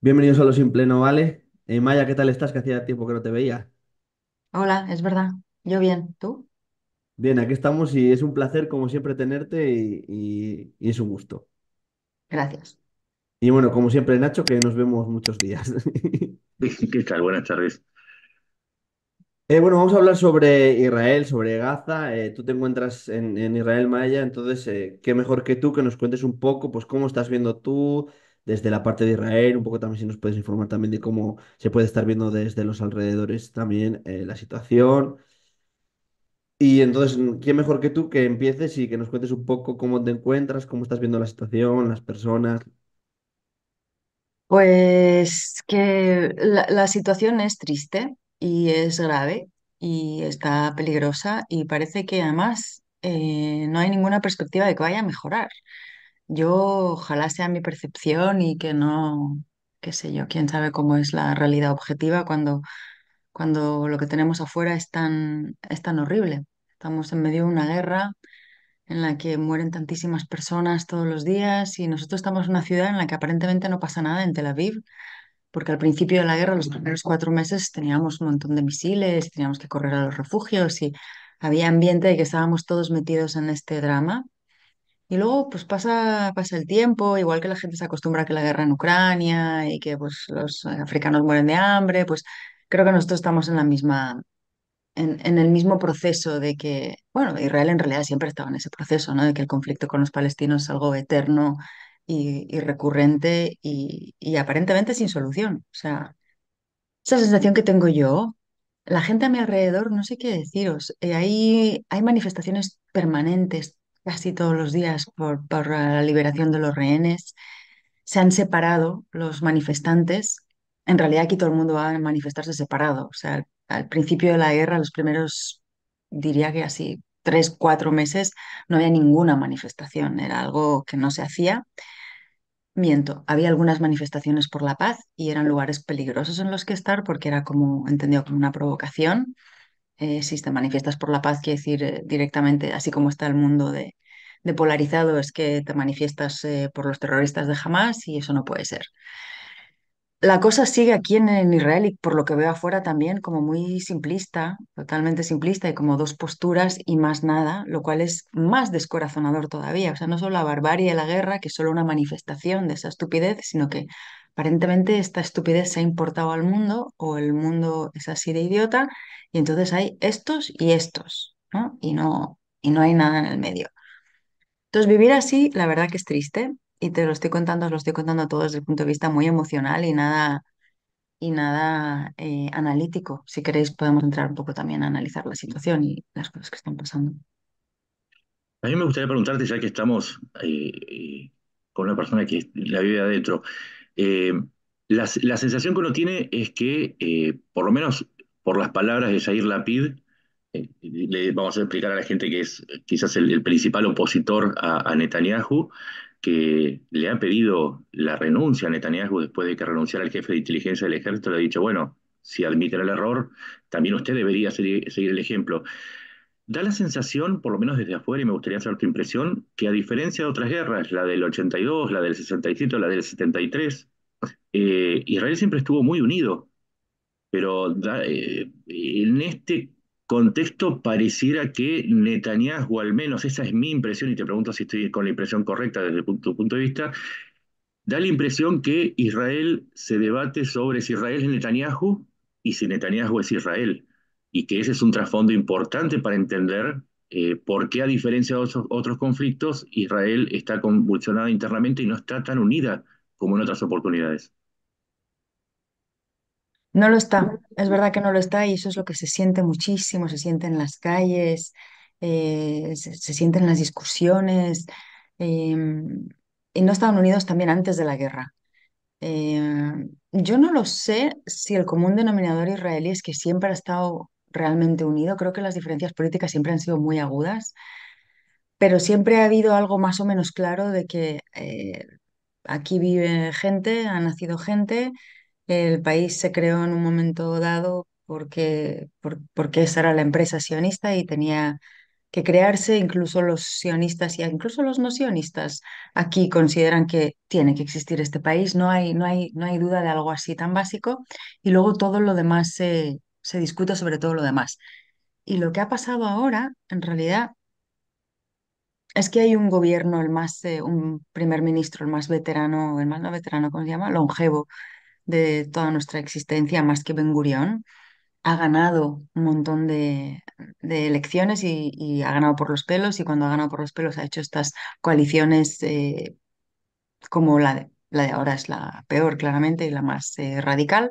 Bienvenidos a Los simple, Pleno, ¿vale? Eh, Maya, ¿qué tal estás? Que hacía tiempo que no te veía. Hola, es verdad. Yo bien, ¿tú? Bien, aquí estamos y es un placer, como siempre, tenerte y, es un gusto. Gracias. Y bueno, como siempre, Nacho, que nos vemos muchos días. ¿Qué tal? Buenas tardes. Eh, bueno, vamos a hablar sobre Israel, sobre Gaza. Eh, tú te encuentras en, Israel Maya, entonces, eh, qué mejor que tú que nos cuentes un poco, pues cómo estás viendo tú desde la parte de Israel, un poco también si nos puedes informar también de cómo se puede estar viendo desde los alrededores también la situación. Y entonces, qué mejor que tú que empieces y que nos cuentes un poco cómo te encuentras, cómo estás viendo la situación, las personas. Pues que la situación es triste y es grave y está peligrosa y parece que además eh, no hay ninguna perspectiva de que vaya a mejorar. Yo ojalá sea mi percepción y que no, qué sé yo, quién sabe cómo es la realidad objetiva cuando, cuando lo que tenemos afuera es tan, es tan horrible. Estamos en medio de una guerra en la que mueren tantísimas personas todos los días y nosotros estamos en una ciudad en la que aparentemente no pasa nada, en Tel Aviv, porque al principio de la guerra, los primeros cuatro meses, teníamos un montón de misiles, teníamos que correr a los refugios y había ambiente de que estábamos todos metidos en este drama. Y luego pues pasa, pasa el tiempo, igual que la gente se acostumbra a que la guerra en Ucrania y que pues, los africanos mueren de hambre, pues creo que nosotros estamos en la misma, en, el mismo proceso de que, bueno, Israel en realidad siempre estaba en ese proceso, ¿no? De que el conflicto con los palestinos es algo eterno y, y recurrente y, aparentemente sin solución. O sea, esa sensación que tengo yo, la gente a mi alrededor, no sé qué deciros, eh, hay, hay manifestaciones permanentes casi todos los días por, por la liberación de los rehenes. Se han separado los manifestantes. En realidad aquí todo el mundo va a manifestarse separado. O sea, al principio de la guerra, los primeros, diría que así, tres, cuatro meses, no había ninguna manifestación. Era algo que no se hacía miento, había algunas manifestaciones por la paz y eran lugares peligrosos en los que estar porque era como, entendido como una provocación. Eh, si te manifiestas por la paz, quiere decir eh, directamente, así como está el mundo de, polarizado, es que te manifiestas eh, por los terroristas de Hamas y eso no puede ser la cosa sigue aquí en, el Israel y por lo que veo afuera también como muy simplista, totalmente simplista y como dos posturas y más nada, lo cual es más descorazonador todavía. O sea, no solo la barbarie, y la guerra, que es solo una manifestación de esa estupidez, sino que aparentemente esta estupidez se ha importado al mundo o el mundo es así de idiota y entonces hay estos y estos, ¿no? Y no, y no hay nada en el medio. Entonces vivir así, la verdad que es triste, y te lo estoy contando, os lo estoy contando todo desde el punto de vista muy emocional y nada, y nada eh, analítico. Si queréis podemos entrar un poco también a analizar la situación y las cosas que están pasando. A mí me gustaría preguntarte, ya que estamos eh, eh, con una persona que la vive adentro, la, la, sensación que uno tiene es que, por lo menos por las palabras de Jair Lapid, le vamos a explicar a la gente que es quizás el, principal opositor a, a Netanyahu, que le ha pedido la renuncia a Netanyahu después de que renunciara el jefe de inteligencia del ejército, le ha dicho, bueno, si admite el error, también usted debería seguir, el ejemplo. Da la sensación, por lo menos desde afuera, y me gustaría saber tu impresión, que a diferencia de otras guerras, la del 82, la del 67, la del 73, eh, Israel siempre estuvo muy unido, pero eh, en este contexto pareciera que Netanyahu, al menos esa es mi impresión, y te pregunto si estoy con la impresión correcta desde tu punto de vista, da la impresión que Israel se debate sobre si Israel es Netanyahu y si Netanyahu es Israel, y que ese es un trasfondo importante para entender eh, por qué, a diferencia de otros, otros conflictos, Israel está convulsionada internamente y no está tan unida como en otras oportunidades. No lo está, es verdad que no lo está y eso es lo que se siente muchísimo, se siente en las calles, eh, se, siente en las discusiones. Em, y no estaban unidos también antes de la guerra. Em, yo no lo sé si el común denominador israelí es que siempre ha estado realmente unido. Creo que las diferencias políticas siempre han sido muy agudas, pero siempre ha habido algo más o menos claro de que eh, aquí vive gente, ha nacido gente el país se creó en un momento dado porque, porque esa era la empresa sionista y tenía que crearse, incluso los sionistas y incluso los no sionistas aquí consideran que tiene que existir este país, no hay, no hay, no hay duda de algo así tan básico y luego todo lo demás se, se discute sobre todo lo demás. Y lo que ha pasado ahora, en realidad, es que hay un gobierno, el más, eh, un primer ministro, el más veterano, el más no veterano, ¿cómo se llama? Longevo de toda nuestra existencia, más que Ben Gurión, ha ganado un montón de, elecciones y, ha ganado por los pelos y cuando ha ganado por los pelos ha hecho estas coaliciones eh, como la de, la de ahora es la peor claramente y la más eh, radical.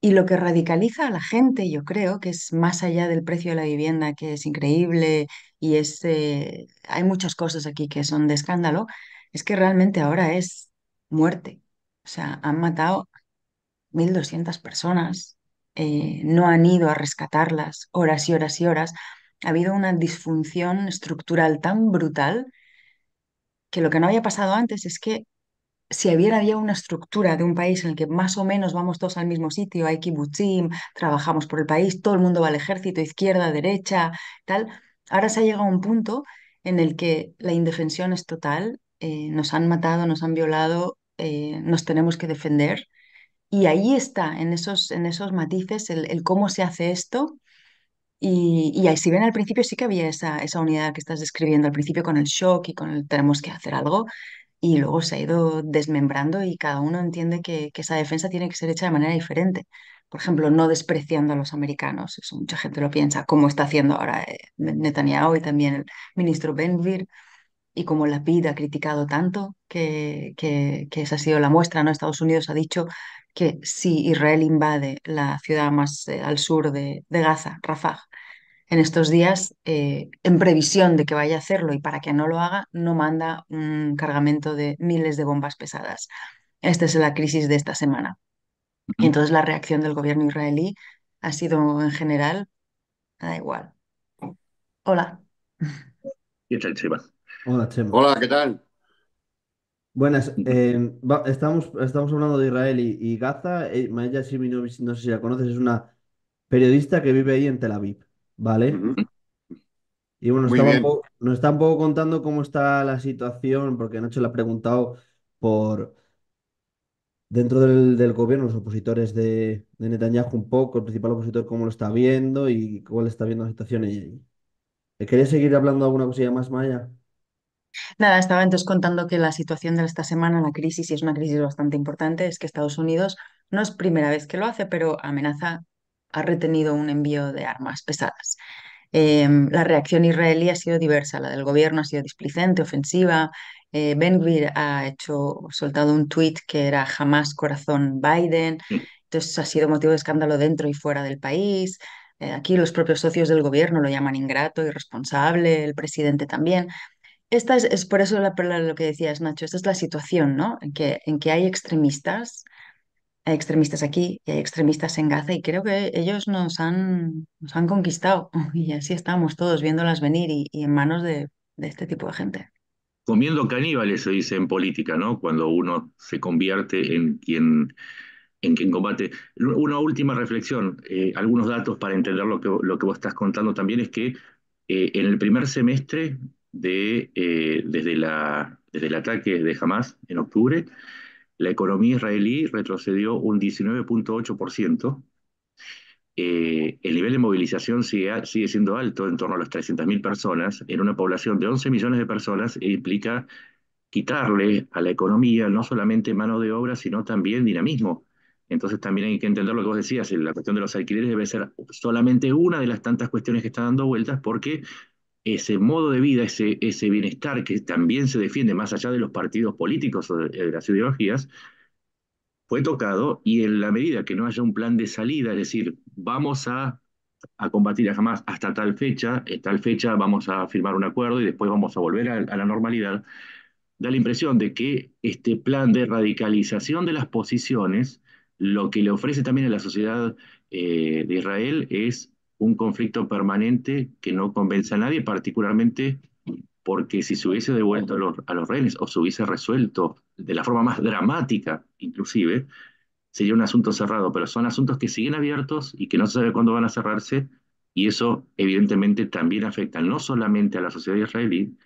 Y lo que radicaliza a la gente, yo creo, que es más allá del precio de la vivienda, que es increíble y es, eh, hay muchas cosas aquí que son de escándalo, es que realmente ahora es muerte. O sea, han matado 1.200 personas, eh, no han ido a rescatarlas horas y horas y horas. Ha habido una disfunción estructural tan brutal que lo que no había pasado antes es que si hubiera había una estructura de un país en el que más o menos vamos todos al mismo sitio, hay kibutzim, trabajamos por el país, todo el mundo va al ejército, izquierda, derecha, tal, ahora se ha llegado a un punto en el que la indefensión es total, eh, nos han matado, nos han violado, eh, nos tenemos que defender. Y ahí está, en esos, en esos matices, el, cómo se hace esto. Y, ahí, si ven al principio, sí que había esa, unidad que estás describiendo al principio con el shock y con el tenemos que hacer algo. Y luego se ha ido desmembrando y cada uno entiende que, que esa defensa tiene que ser hecha de manera diferente. Por ejemplo, no despreciando a los americanos. Eso mucha gente lo piensa, como está haciendo ahora eh, Netanyahu y también el ministro Benvir y como la PID ha criticado tanto, que, esa ha sido la muestra, ¿no? Estados Unidos ha dicho que si Israel invade la ciudad más eh, al sur de, Gaza, Rafah, en estos días, eh, en previsión de que vaya a hacerlo y para que no lo haga, no manda un cargamento de miles de bombas pesadas. Esta es la crisis de esta semana. Y entonces la reacción del gobierno israelí ha sido en general, da igual. Hola. Hola, Chema. Hola, ¿qué tal? Buenas, eh, estamos, estamos hablando de Israel y, Gaza. Eh, Maya Siminovich, no sé si la conoces, es una periodista que vive ahí en Tel Aviv, ¿vale? Y bueno, nos está un poco contando cómo está la situación, porque anoche le ha preguntado por dentro del, gobierno, los opositores de, Netanyahu un poco, el principal opositor, cómo lo está viendo y cuál está viendo la situación. ¿Quería seguir hablando alguna cosilla más, Maya? Nada, estaba entonces contando que la situación de esta semana, la crisis, y es una crisis bastante importante, es que Estados Unidos no es primera vez que lo hace, pero amenaza, ha retenido un envío de armas pesadas. Em, la reacción israelí ha sido diversa, la del gobierno ha sido displicente, ofensiva. Eh, ben ha hecho, soltado un tuit que era jamás corazón Biden, mm. entonces ha sido motivo de escándalo dentro y fuera del país. Eh, aquí los propios socios del gobierno lo llaman ingrato, irresponsable, el presidente también. Esta es, por eso lo que decías, Nacho, esta es la situación, ¿no? En que, en que hay extremistas, hay extremistas aquí y hay extremistas en Gaza y creo que ellos nos han, nos han conquistado y así estamos todos viéndolas venir y, en manos de, este tipo de gente comiendo caníbales, se dice en política, ¿no? Cuando uno se convierte en quien, en quien combate. Una última reflexión, eh, algunos datos para entender lo que, lo que vos estás contando también es que eh, en el primer semestre de, eh, desde, la, desde el ataque de Hamas en octubre, la economía israelí retrocedió un 19.8%. Eh, el nivel de movilización sigue, sigue, siendo alto, en torno a las 300.000 personas, en una población de 11 millones de personas, e implica quitarle a la economía no solamente mano de obra, sino también dinamismo. Entonces también hay que entender lo que vos decías, la cuestión de los alquileres debe ser solamente una de las tantas cuestiones que está dando vueltas, porque ese modo de vida, ese, ese bienestar que también se defiende más allá de los partidos políticos o eh, de, las ideologías, fue tocado y en la medida que no haya un plan de salida, es decir, vamos a, combatir a jamás hasta tal fecha, en tal fecha vamos a firmar un acuerdo y después vamos a volver a, la normalidad, da la impresión de que este plan de radicalización de las posiciones lo que le ofrece también a la sociedad eh, de Israel es un conflicto permanente que no convence a nadie, particularmente porque si se hubiese devuelto a los, rehenes o se hubiese resuelto de la forma más dramática, inclusive, sería un asunto cerrado, pero son asuntos que siguen abiertos y que no se sabe cuándo van a cerrarse, y eso evidentemente también afecta no solamente a la sociedad israelí,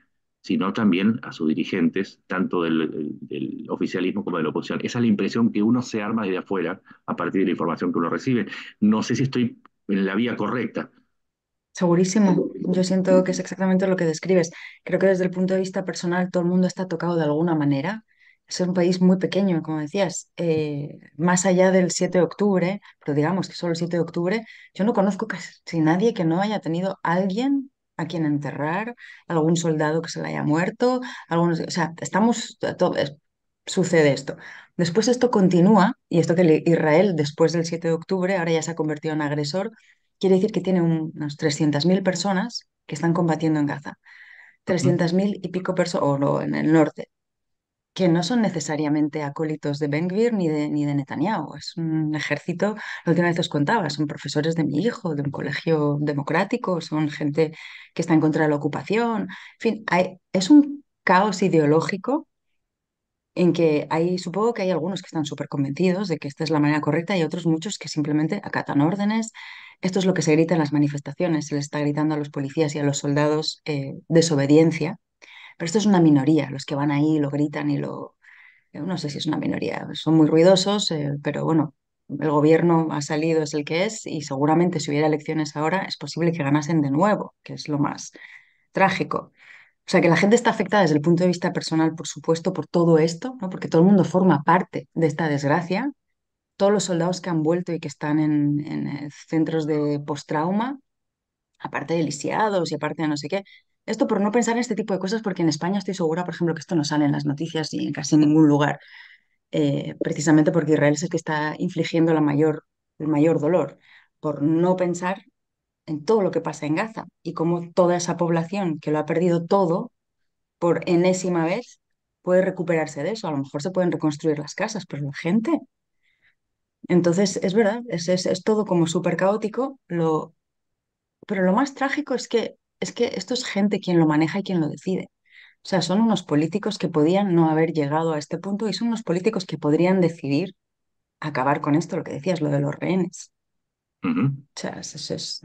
sino también a sus dirigentes, tanto del, del, oficialismo como de la oposición. Esa es la impresión que uno se arma desde afuera a partir de la información que uno recibe. No sé si estoy en la vía correcta. Segurísimo. Yo siento que es exactamente lo que describes. Creo que desde el punto de vista personal todo el mundo está tocado de alguna manera. Es un país muy pequeño, como decías. Eh, más allá del 7 de octubre, pero digamos que solo el 7 de octubre, yo no conozco casi nadie que no haya tenido alguien a quien enterrar, algún soldado que se le haya muerto, algunos, o sea, estamos, todos sucede esto. Después esto continúa, y esto que Israel, después del 7 de octubre, ahora ya se ha convertido en agresor, quiere decir que tiene unos 300.000 personas que están combatiendo en Gaza. 300.000 y pico personas, o en el norte, que no son necesariamente acólitos de Ben Gvir ni de, ni de Netanyahu. Es un ejército, la última vez os contaba, son profesores de mi hijo, de un colegio democrático, son gente que está en contra de la ocupación. En fin, es un caos ideológico en que hay, supongo que hay algunos que están súper convencidos de que esta es la manera correcta y otros muchos que simplemente acatan órdenes. Esto es lo que se grita en las manifestaciones, se le está gritando a los policías y a los soldados eh, desobediencia, pero esto es una minoría, los que van ahí lo gritan y lo... no sé si es una minoría, son muy ruidosos, eh, pero bueno, el gobierno ha salido, es el que es, y seguramente si hubiera elecciones ahora es posible que ganasen de nuevo, que es lo más trágico. O sea, que la gente está afectada desde el punto de vista personal, por supuesto, por todo esto, ¿no? porque todo el mundo forma parte de esta desgracia. Todos los soldados que han vuelto y que están en, eh, centros de postrauma, aparte de lisiados y aparte de no sé qué. Esto por no pensar en este tipo de cosas, porque en España estoy segura, por ejemplo, que esto no sale en las noticias y en casi ningún lugar, eh, precisamente porque Israel es el que está infligiendo la mayor, el mayor dolor. Por no pensar en todo lo que pasa en Gaza y cómo toda esa población que lo ha perdido todo por enésima vez puede recuperarse de eso. A lo mejor se pueden reconstruir las casas, pero la gente. Entonces, es verdad, es, es, todo como súper caótico, pero lo más trágico es que, es que esto es gente quien lo maneja y quien lo decide. O sea, son unos políticos que podían no haber llegado a este punto y son unos políticos que podrían decidir acabar con esto, lo que decías, lo de los rehenes sea,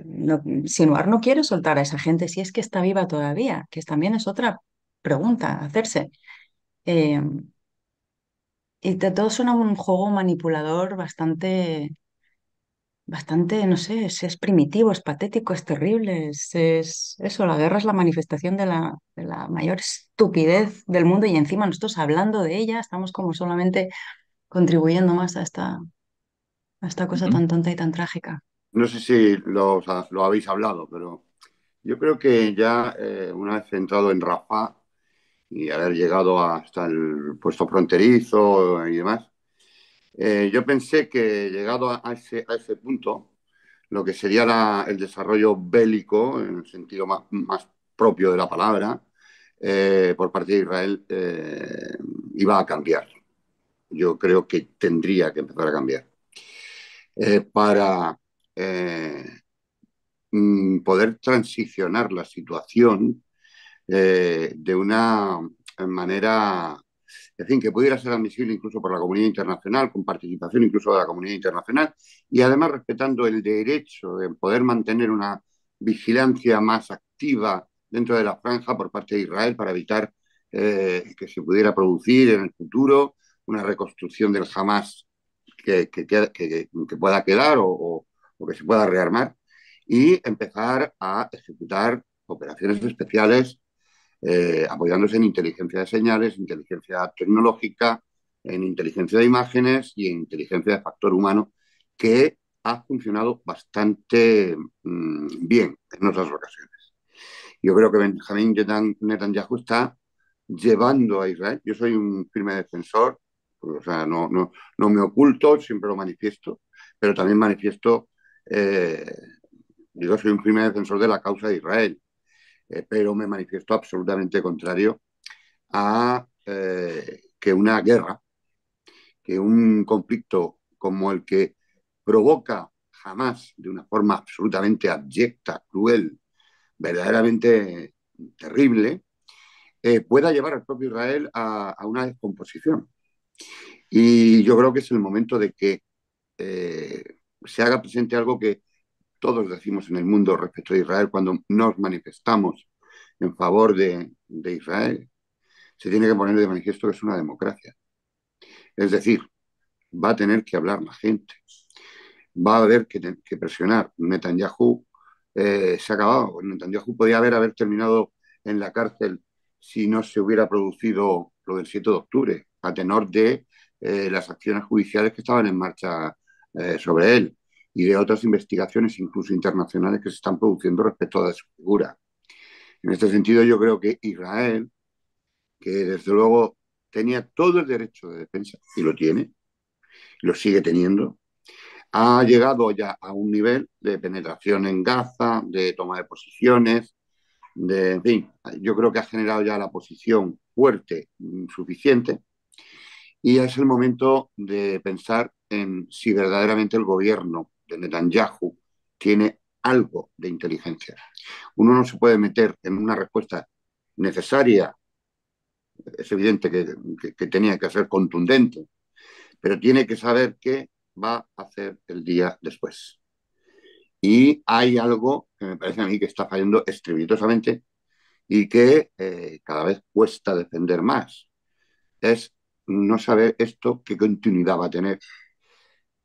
no, Sinuar no quiere soltar a esa gente si es que está viva todavía, que también es otra pregunta hacerse. Em, y todo suena un juego manipulador bastante, bastante, no sé, es, primitivo, es patético, es terrible, es, eso, la guerra es la manifestación de la, de la mayor estupidez del mundo y encima nosotros hablando de ella estamos como solamente contribuyendo más a esta esta cosa tan tonta y tan trágica. No sé si lo, habéis hablado, pero yo creo que ya eh, una vez entrado en Rafa y haber llegado hasta el puesto fronterizo y demás, eh, yo pensé que llegado a ese, a ese punto, lo que sería el desarrollo bélico, en el sentido más, propio de la palabra, eh, por parte de Israel, iba a cambiar. Yo creo que tendría que empezar a cambiar. Eh, para eh, mm, poder transicionar la situación eh, de una manera, que pudiera ser admisible incluso por la comunidad internacional, con participación incluso de la comunidad internacional, y además respetando el derecho de poder mantener una vigilancia más activa dentro de la franja por parte de Israel para evitar que se pudiera producir en el futuro una reconstrucción del Hamas que, pueda quedar o, que se pueda rearmar y empezar a ejecutar operaciones especiales eh, apoyándose en inteligencia de señales, inteligencia tecnológica, en inteligencia de imágenes y en inteligencia de factor humano, que ha funcionado bastante mm, bien en otras ocasiones. Yo creo que Benjamin Netanyahu está llevando a Israel, yo soy un firme defensor o sea, no, no, me oculto, siempre lo manifiesto, pero también manifiesto, eh, yo soy un firme defensor de la causa de Israel, eh, pero me manifiesto absolutamente contrario a eh, que una guerra, que un conflicto como el que provoca jamás de una forma absolutamente abyecta, cruel, verdaderamente terrible, pueda llevar al propio Israel a, una descomposición. Y yo creo que es el momento de que eh, se haga presente algo que todos decimos en el mundo respecto a Israel cuando nos manifestamos en favor de, Israel. Se tiene que poner de manifiesto que es una democracia. Es decir, va a tener que hablar la gente, va a haber que, presionar. Netanyahu eh, se ha acabado. Netanyahu podía haber, haber terminado en la cárcel si no se hubiera producido lo del 7 de octubre a tenor de eh, las acciones judiciales que estaban en marcha eh, sobre él y de otras investigaciones, incluso internacionales, que se están produciendo respecto a su figura. En este sentido, yo creo que Israel, que desde luego tenía todo el derecho de defensa, y lo tiene, lo sigue teniendo, ha llegado ya a un nivel de penetración en Gaza, de toma de posiciones, de, en fin, yo creo que ha generado ya la posición fuerte mm, suficiente y es el momento de pensar en si verdaderamente el gobierno de Netanyahu tiene algo de inteligencia. Uno no se puede meter en una respuesta necesaria, es evidente que, tenía que ser contundente, pero tiene que saber qué va a hacer el día después. Y hay algo que me parece a mí que está fallando estrepitosamente y que eh, cada vez cuesta defender más. Es no sabe esto qué continuidad va a tener.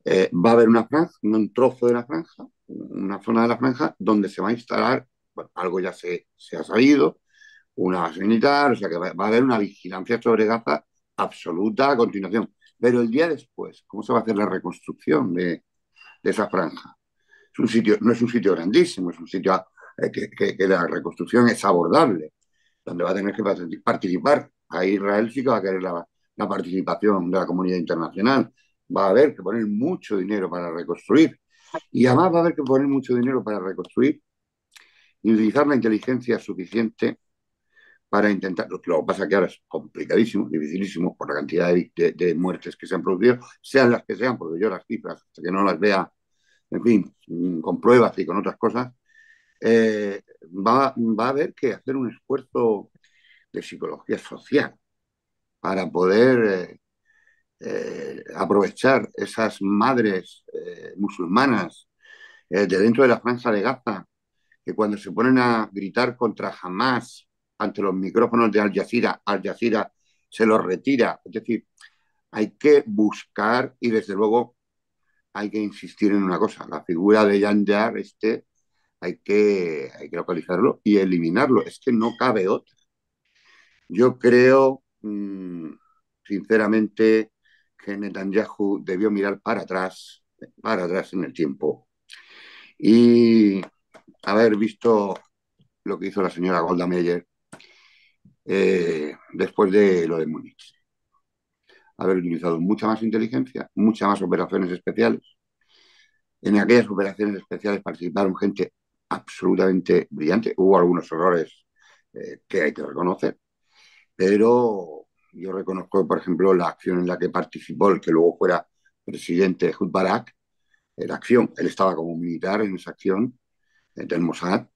Eh, va a haber una franja, un trozo de la franja, una zona de la franja donde se va a instalar, algo ya se, se ha sabido, una base militar, o sea que va, a haber una vigilancia sobre Gaza absoluta a continuación. Pero el día después, ¿cómo se va a hacer la reconstrucción de, esa franja? Es un sitio, no es un sitio grandísimo, es un sitio eh, que, la reconstrucción es abordable, donde va a tener que participar. Ahí Israel sí que va a querer la, participación de la comunidad internacional. Va a haber que poner mucho dinero para reconstruir. Y además va a haber que poner mucho dinero para reconstruir y utilizar la inteligencia suficiente para intentar, lo que pasa que ahora es complicadísimo, dificilísimo por la cantidad de, muertes que se han producido, sean las que sean, porque yo las cifras, hasta que no las vea, en fin, mm, con pruebas y con otras cosas, eh, va, a haber que hacer un esfuerzo de psicología social, para poder eh, eh, aprovechar esas madres eh, musulmanas de dentro de la Franja de Gaza, que cuando se ponen a gritar contra Hamas ante los micrófonos de Al Jazeera, Al Jazeera se los retira. Es decir, hay que buscar y desde luego hay que insistir en una cosa, la figura de Yandar este hay que, hay que localizarlo y eliminarlo, es que no cabe otra. Yo creo Mm, sinceramente, que Netanyahu debió mirar para atrás, para atrás en el tiempo, y haber visto lo que hizo la señora Golda eh, después de lo de Múnich. Haber utilizado mucha más inteligencia, muchas más operaciones especiales. En aquellas operaciones especiales participaron gente absolutamente brillante. Hubo algunos errores eh, que hay que reconocer, pero yo reconozco, por ejemplo, la acción en la que participó, el que luego fuera presidente de Hud Barak, la acción, él estaba como militar en esa acción del Mossad,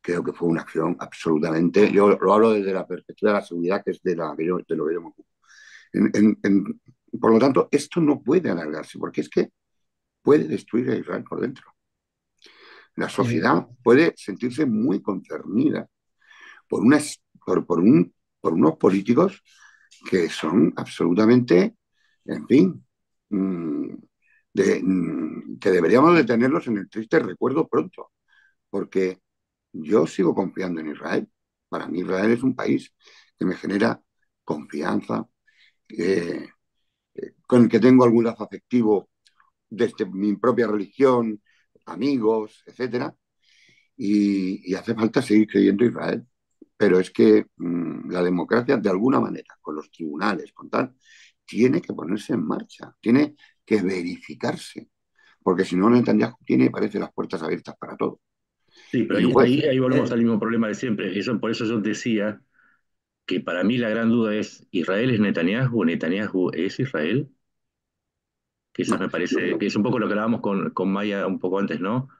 creo que fue una acción absolutamente, yo lo hablo desde la perspectiva de la seguridad, que es de, la, de lo que yo me por lo tanto, esto no puede alargarse, porque es que puede destruir a Israel por dentro. La sociedad puede sentirse muy concernida por, una, por, por un por unos políticos que son absolutamente, en fin, mm, mm, que deberíamos de tenerlos en el triste recuerdo pronto, porque yo sigo confiando en Israel. Para mí Israel es un país que me genera confianza, eh, eh, con el que tengo algún lazo afectivo desde mi propia religión, amigos, etcétera, Y, y hace falta seguir creyendo en Israel pero es que mm, la democracia, de alguna manera, con los tribunales, con tal, tiene que ponerse en marcha, tiene que verificarse, porque si no, Netanyahu tiene, parece, las puertas abiertas para todo. Sí, pero ahí, volvemos eh. al mismo problema de siempre. por eso yo decía que para mí la gran duda es, ¿Israel es Netanyahu? ¿Netanyahu es Israel? Que eso me parece, que es un poco lo que hablábamos con Maya un poco antes, ¿no?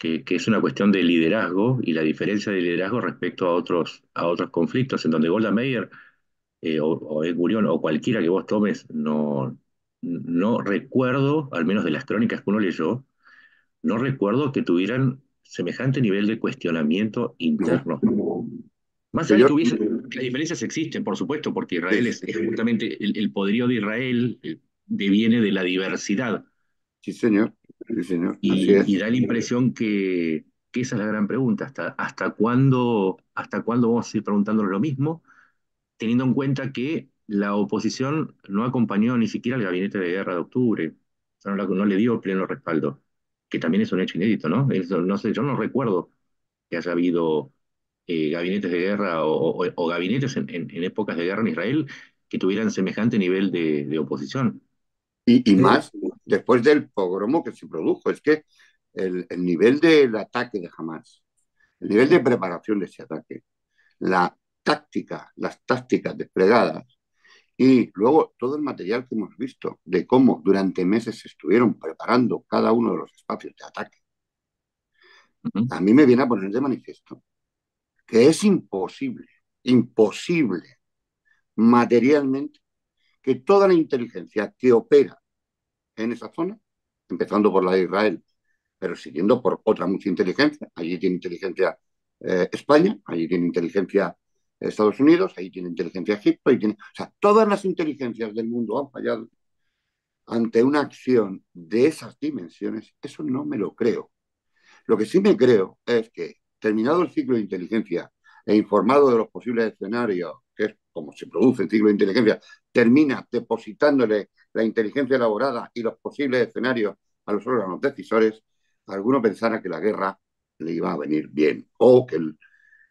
que, es una cuestión de liderazgo y la diferencia de liderazgo respecto a otros, a otros conflictos, en donde Golda Meir eh, o, o o cualquiera que vos tomes, no, no recuerdo, al menos de las crónicas que uno leyó, no recuerdo que tuvieran semejante nivel de cuestionamiento interno. Más allá que las diferencias existen, por supuesto, porque Israel es, justamente el, poderío de Israel eh, deviene de la diversidad. Sí, señor. Y, da la impresión que, esa es la gran pregunta. ¿Hasta, hasta, cuándo, ¿Hasta cuándo vamos a ir preguntándonos lo mismo? Teniendo en cuenta que la oposición no acompañó ni siquiera al gabinete de guerra de octubre. no, le dio pleno respaldo. Que también es un hecho inédito, ¿no? no sé, yo no recuerdo que haya habido eh, gabinetes de guerra o, gabinetes en, épocas de guerra en Israel que tuvieran semejante nivel de, oposición. Y, y más, después del pogromo que se produjo. Es que el, nivel del ataque de Hamas, el nivel de preparación de ese ataque, la táctica, las tácticas desplegadas y luego todo el material que hemos visto de cómo durante meses se estuvieron preparando cada uno de los espacios de ataque, a mí me viene a poner de manifiesto que es imposible, imposible materialmente que toda la inteligencia que opera en esa zona, empezando por la de Israel, pero siguiendo por otra mucha inteligencia. Allí tiene inteligencia eh, España, allí tiene inteligencia eh, Estados Unidos, allí tiene inteligencia Egipto, o sea, todas las inteligencias del mundo han fallado ante una acción de esas dimensiones, eso no me lo creo. Lo que sí me creo es que, terminado el ciclo de inteligencia e informado de los posibles escenarios que es como se produce el ciclo de inteligencia, termina depositándole la inteligencia elaborada y los posibles escenarios a los órganos decisores, alguno pensara que la guerra le iba a venir bien o que el,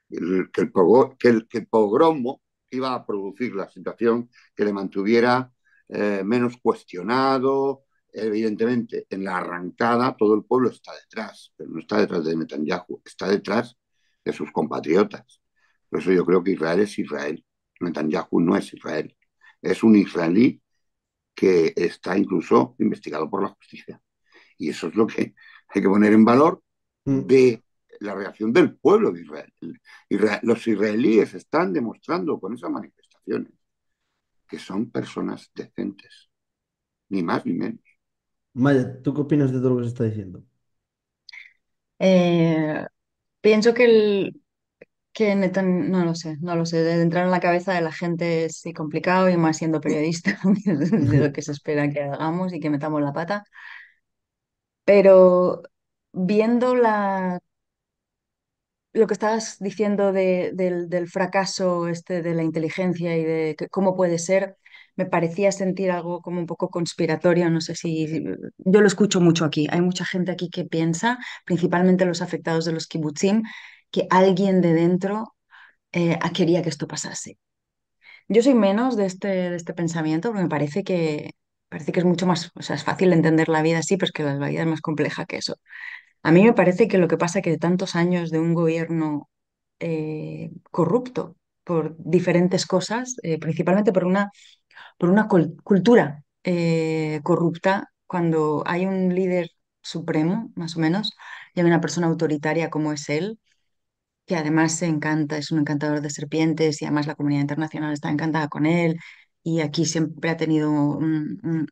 el que, el, pogromo iba a producir la situación que le mantuviera eh, menos cuestionado. Evidentemente, en la arrancada todo el pueblo está detrás, pero no está detrás de Netanyahu, está detrás de sus compatriotas. Por eso yo creo que Israel es Israel Netanyahu no es Israel, es un israelí que está incluso investigado por la justicia. Y eso es lo que hay que poner en valor mm. de la reacción del pueblo de Israel. los israelíes están demostrando con esas manifestaciones que son personas decentes, ni más ni menos. Maya, ¿tú qué opinas de todo lo que se está diciendo? Eh, pienso que el, que no lo sé, no lo sé. De entrar en la cabeza de la gente es complicado y más siendo periodista, de lo que se espera que hagamos y que metamos la pata. Pero viendo la, lo que estabas diciendo del, fracaso este de la inteligencia y de cómo puede ser, me parecía sentir algo como un poco conspiratorio, no sé si yo lo escucho mucho aquí, hay mucha gente aquí que piensa, principalmente los afectados de los kibutzim que alguien de dentro eh, quería que esto pasase. Yo soy menos de este, de este pensamiento porque me parece que, parece que es mucho más, o sea, es fácil entender la vida así, pero es que la vida es más compleja que eso. A mí me parece que lo que pasa es que de tantos años de un gobierno eh, corrupto por diferentes cosas, eh, principalmente por una, por una cultura corrupta, cuando hay un líder supremo, más o menos, y hay una persona autoritaria como es él, que además se encanta, es un encantador de serpientes y además la comunidad internacional está encantada con él. Y aquí siempre ha tenido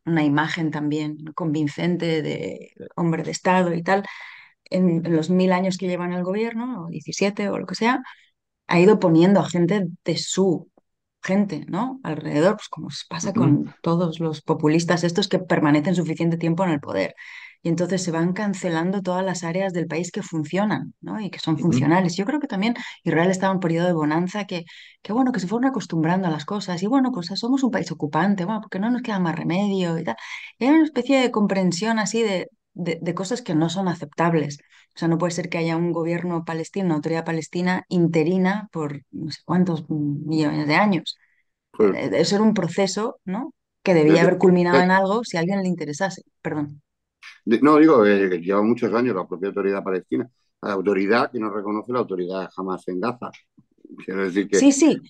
una imagen también convincente de hombre de Estado y tal. En, los mil años que llevan en el gobierno, o 17 o lo que sea, ha ido poniendo a gente de su gente, ¿no? Alrededor, pues como pasa con todos los populistas estos que permanecen suficiente tiempo en el poder y entonces se van cancelando todas las áreas del país que funcionan ¿no? y que son funcionales. Yo creo que también Israel estaba en un periodo de bonanza que, que, bueno, que se fueron acostumbrando a las cosas y bueno, pues somos un país ocupante, porque no nos queda más remedio y tal. una especie de comprensión así de, de, cosas que no son aceptables. O sea, no puede ser que haya un gobierno palestino, una autoridad palestina interina por no sé cuántos millones de años. Eso era eh, un proceso, ¿no? Que debía haber culminado eh en algo si a alguien le interesase. Perdón no, digo, eh, que lleva muchos años la propia autoridad palestina, la autoridad que no reconoce la autoridad jamás en Gaza. Quiero decir que. Sí, sí.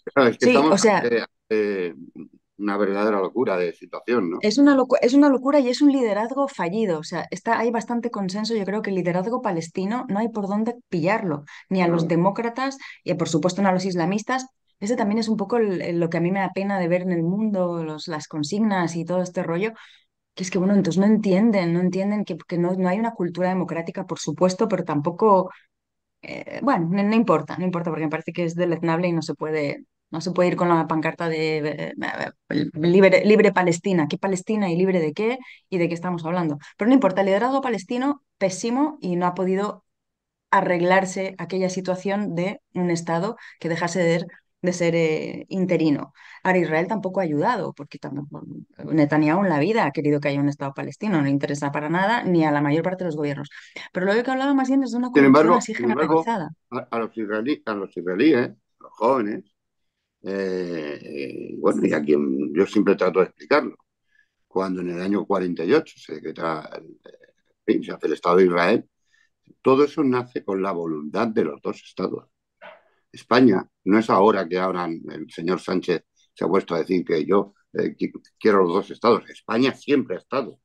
una verdadera locura de situación, ¿no? Es una, es una locura y es un liderazgo fallido. O sea, está, hay bastante consenso. Yo creo que el liderazgo palestino no hay por dónde pillarlo, ni a los demócratas y por supuesto no a los islamistas. Ese también es un poco lo que a mí me da pena de ver en el mundo, los, las consignas y todo este rollo, que es que, bueno, entonces no entienden, no entienden que, no, hay una cultura democrática, por supuesto, pero tampoco, eh, bueno, no, importa, no importa, porque me parece que es deleznable y no se puede, no se puede ir con la pancarta de eh, libre, Palestina, ¿qué Palestina y libre de qué y de qué estamos hablando? Pero no importa, el liderazgo palestino, pésimo y no ha podido arreglarse aquella situación de un Estado que dejase de ser de ser eh, interino. Ahora, Israel tampoco ha ayudado, porque mm, Netanyahu en la vida ha querido que haya un Estado palestino, no le interesa para nada ni a la mayor parte de los gobiernos. Pero lo que hablaba más bien es de una cuestión así generalizada. a, los israelíes, a los israelíes, los jóvenes, eh, bueno, y a quien yo siempre trato de explicarlo, cuando en el año 48 se decreta se hace el Estado de Israel, todo eso nace con la voluntad de los dos estados. España no es ahora que ahora el señor Sánchez se ha puesto a decir que yo eh, quiero los dos estados. España siempre ha estado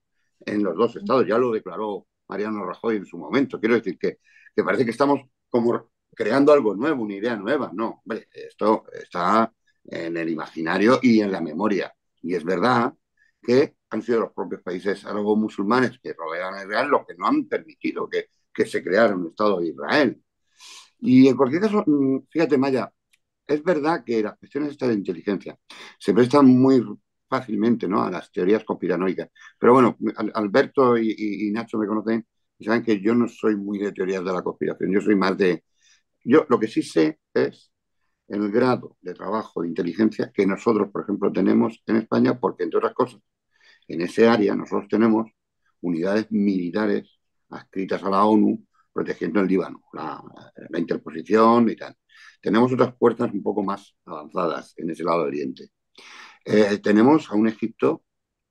en los dos estados, ya lo declaró Mariano Rajoy en su momento. Quiero decir que, parece que estamos como creando algo nuevo, una idea nueva. No, esto está en el imaginario y en la memoria. Y es verdad que han sido los propios países árabes musulmanes que rodean a Israel los que no han permitido que se creara un Estado de Israel. Y en cualquier caso, mm, fíjate, Maya, es verdad que las cuestiones estas de inteligencia se prestan muy fácilmente ¿no? a las teorías conspiranoicas. Pero bueno, Alberto y, Nacho me conocen y saben que yo no soy muy de teorías de la conspiración, yo soy más de... Yo lo que sí sé es el grado de trabajo de inteligencia que nosotros, por ejemplo, tenemos en España, porque entre otras cosas, en ese área nosotros tenemos unidades militares adscritas a la ONU protegiendo el Líbano, la, la interposición y tal. Tenemos otras puertas un poco más avanzadas en ese lado de Oriente. Eh, tenemos a un Egipto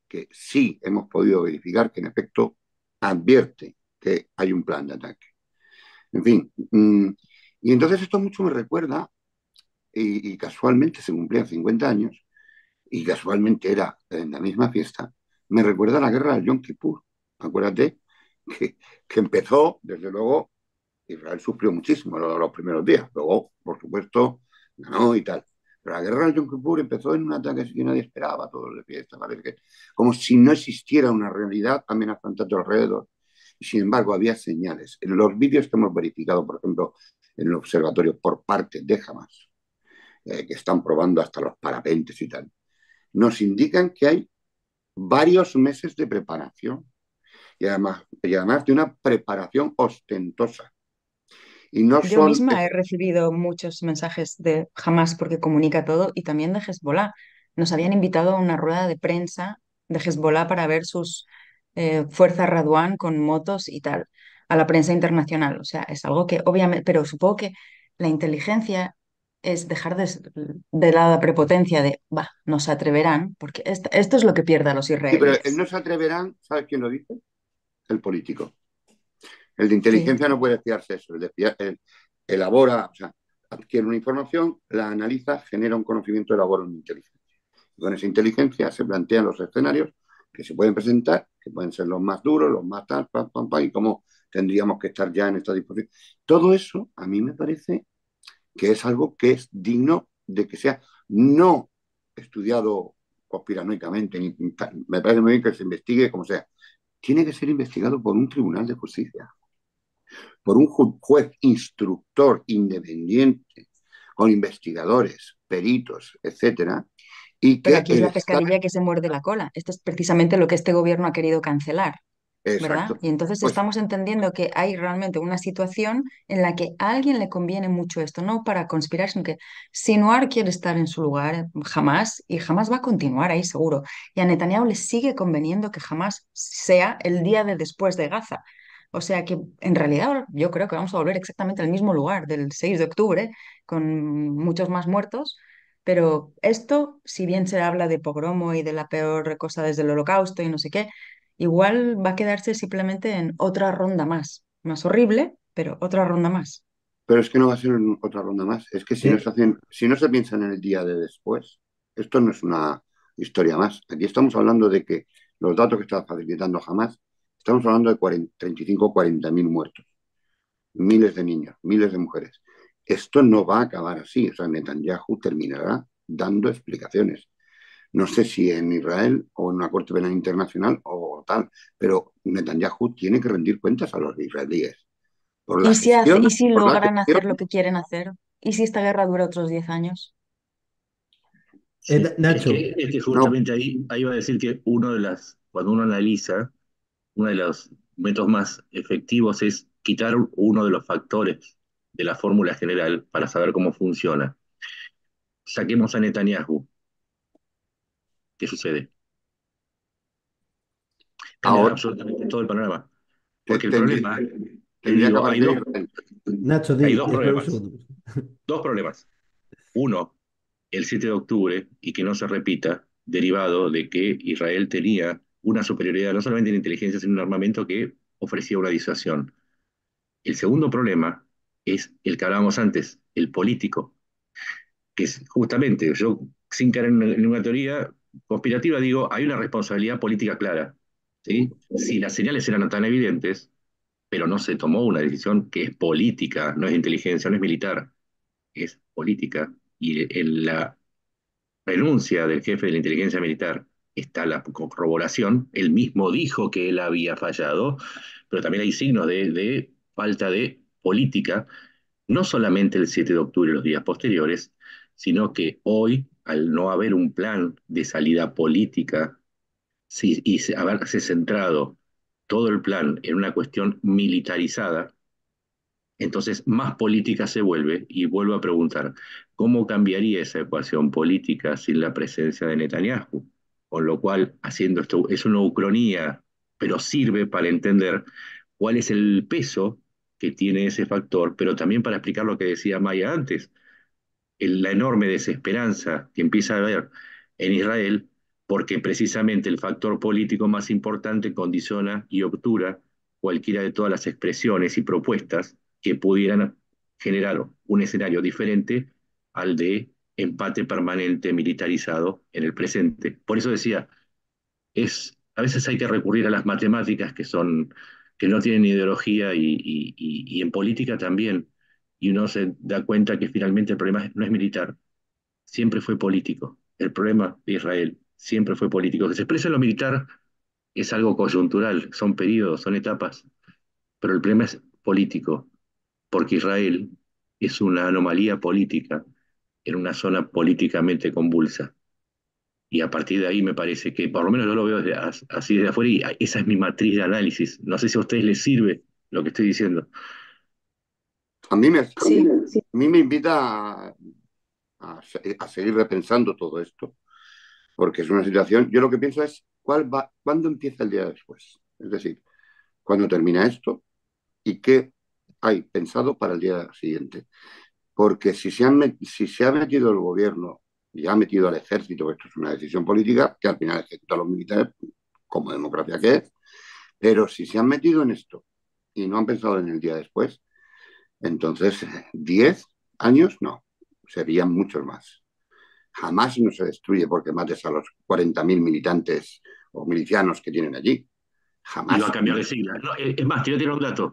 que sí hemos podido verificar que en efecto advierte que hay un plan de ataque. En fin, mm, y entonces esto mucho me recuerda, y, casualmente se cumplían 50 años, y casualmente era en la misma fiesta, me recuerda la guerra de Yom Kippur. Acuérdate que empezó, desde luego, Israel sufrió muchísimo los, los primeros días, luego, por supuesto, ganó y tal. Pero la guerra de Yom Kippur empezó en un ataque que nadie esperaba, todos de fiesta, que, como si no existiera una realidad también a alrededor. sin embargo, había señales. En los vídeos que hemos verificado, por ejemplo, en el observatorio por parte de Hamas, eh, que están probando hasta los parapentes y tal, nos indican que hay varios meses de preparación y además, y además de una preparación ostentosa. Yo misma he recibido muchos mensajes de jamás porque comunica todo y también de Hezbollah. Nos habían invitado a una rueda de prensa de Hezbollah para ver sus eh, fuerzas Raduán con motos y tal a la prensa internacional. O sea, es algo que obviamente, pero supongo que la inteligencia es dejar de, la prepotencia de, va, nos atreverán, porque esto es lo que pierde los israelíes. pero no se atreverán, ¿sabes quién lo dice? El político. El de inteligencia no puede fiarse eso, el de elabora, o sea, adquiere una información, la analiza, genera un conocimiento, elabora una inteligencia. Y con esa inteligencia se plantean los escenarios que se pueden presentar, que pueden ser los más duros, los más tal, pam, pam, pam, y cómo tendríamos que estar ya en esta disposición. Todo eso a mí me parece que es algo que es digno de que sea no estudiado conspiranoicamente, me parece muy bien que se investigue como sea. Tiene que ser investigado por un tribunal de justicia por un juez instructor independiente, con investigadores, peritos, etcétera, y que aquí es la pescadilla que se muerde la cola. Esto es precisamente lo que este gobierno ha querido cancelar. ¿verdad? Y entonces pues estamos entendiendo que hay realmente una situación en la que a alguien le conviene mucho esto, no para conspirar, sino que Sinuar quiere estar en su lugar jamás y jamás va a continuar ahí seguro. Y a Netanyahu le sigue conveniendo que jamás sea el día de después de Gaza. O sea que en realidad yo creo que vamos a volver exactamente al mismo lugar del 6 de octubre, con muchos más muertos, pero esto, si bien se habla de pogromo y de la peor cosa desde el holocausto y no sé qué, igual va a quedarse simplemente en otra ronda más, más horrible, pero otra ronda más. Pero es que no va a ser otra ronda más. Es que si, no ¿Eh? se hacen, si no se piensan en el día de después, esto no es una historia más. Aquí estamos hablando de que los datos que está facilitando jamás Estamos hablando de 35 40 mil muertos, miles de niños, miles de mujeres. Esto no va a acabar así. O sea, Netanyahu terminará dando explicaciones. No sé si en Israel o en una Corte Penal Internacional o tal, pero Netanyahu tiene que rendir cuentas a los israelíes. ¿Y, si logran hacer lo que quieren hacer? ¿Y si esta guerra dura otros 10 años? Eh, Nacho. Es que, justamente ahí, ahí a decir que uno de las, cuando uno analiza uno de los métodos más efectivos es quitar uno de los factores de la fórmula general para saber cómo funciona. Saquemos a Netanyahu. ¿Qué sucede? Ahora, absolutamente todo el panorama. Porque el problema. Eh, hay, hay dos problemas. Dos problemas. Uno, el 7 de octubre, y que no se repita, derivado de que Israel tenía una superioridad no solamente en inteligencia, sino en un armamento que ofrecía una disuasión. El segundo problema es el que hablábamos antes, el político, que es justamente, yo sin caer en ninguna teoría conspirativa digo, hay una responsabilidad política clara. ¿sí? Si las señales eran tan evidentes, pero no se tomó una decisión que es política, no es inteligencia, no es militar, es política, y en la renuncia del jefe de la inteligencia militar está la corroboración, él mismo dijo que él había fallado, pero también hay signos de, falta de política, no solamente el 7 de octubre y los días posteriores, sino que hoy, al no haber un plan de salida política si y haberse centrado todo el plan en una cuestión militarizada, entonces más política se vuelve y vuelvo a preguntar, ¿cómo cambiaría esa ecuación política sin la presencia de Netanyahu? con lo cual haciendo esto es una ucronía, pero sirve para entender cuál es el peso que tiene ese factor, pero también para explicar lo que decía Maya antes, la enorme desesperanza que empieza a haber en Israel, porque precisamente el factor político más importante condiciona y obtura cualquiera de todas las expresiones y propuestas que pudieran generar un escenario diferente al de empate permanente militarizado en el presente. Por eso decía, es, a veces hay que recurrir a las matemáticas que, son, que no tienen ideología y, en política también. Y uno se da cuenta que finalmente el problema no es militar, siempre fue político. El problema de Israel siempre fue político. Que se expresa en lo militar es algo coyuntural, son periodos, son etapas, pero el problema es político, porque Israel es una anomalía política en una zona políticamente convulsa. Y a partir de ahí me parece que, por lo menos yo lo veo así desde afuera y esa es mi matriz de análisis. No sé si a ustedes les sirve lo que estoy diciendo. A mí me, A mí me invita a, seguir repensando todo esto, porque es una situación, yo lo que pienso es, ¿cuál va, ¿cuándo empieza el día después? Es decir, ¿cuándo termina esto? ¿Y qué hay pensado para el día siguiente? Porque si se, han si se ha metido el gobierno y ha metido al ejército, esto es una decisión política, que al final ejecuta a los militares, como democracia que es, pero si se han metido en esto y no han pensado en el día después, entonces 10 años no, serían muchos más. Jamás no se destruye porque mates a los 40.000 militantes o milicianos que tienen allí. Jamás. No, ha cambiado de sigla. Eh, es más, a tirar un dato.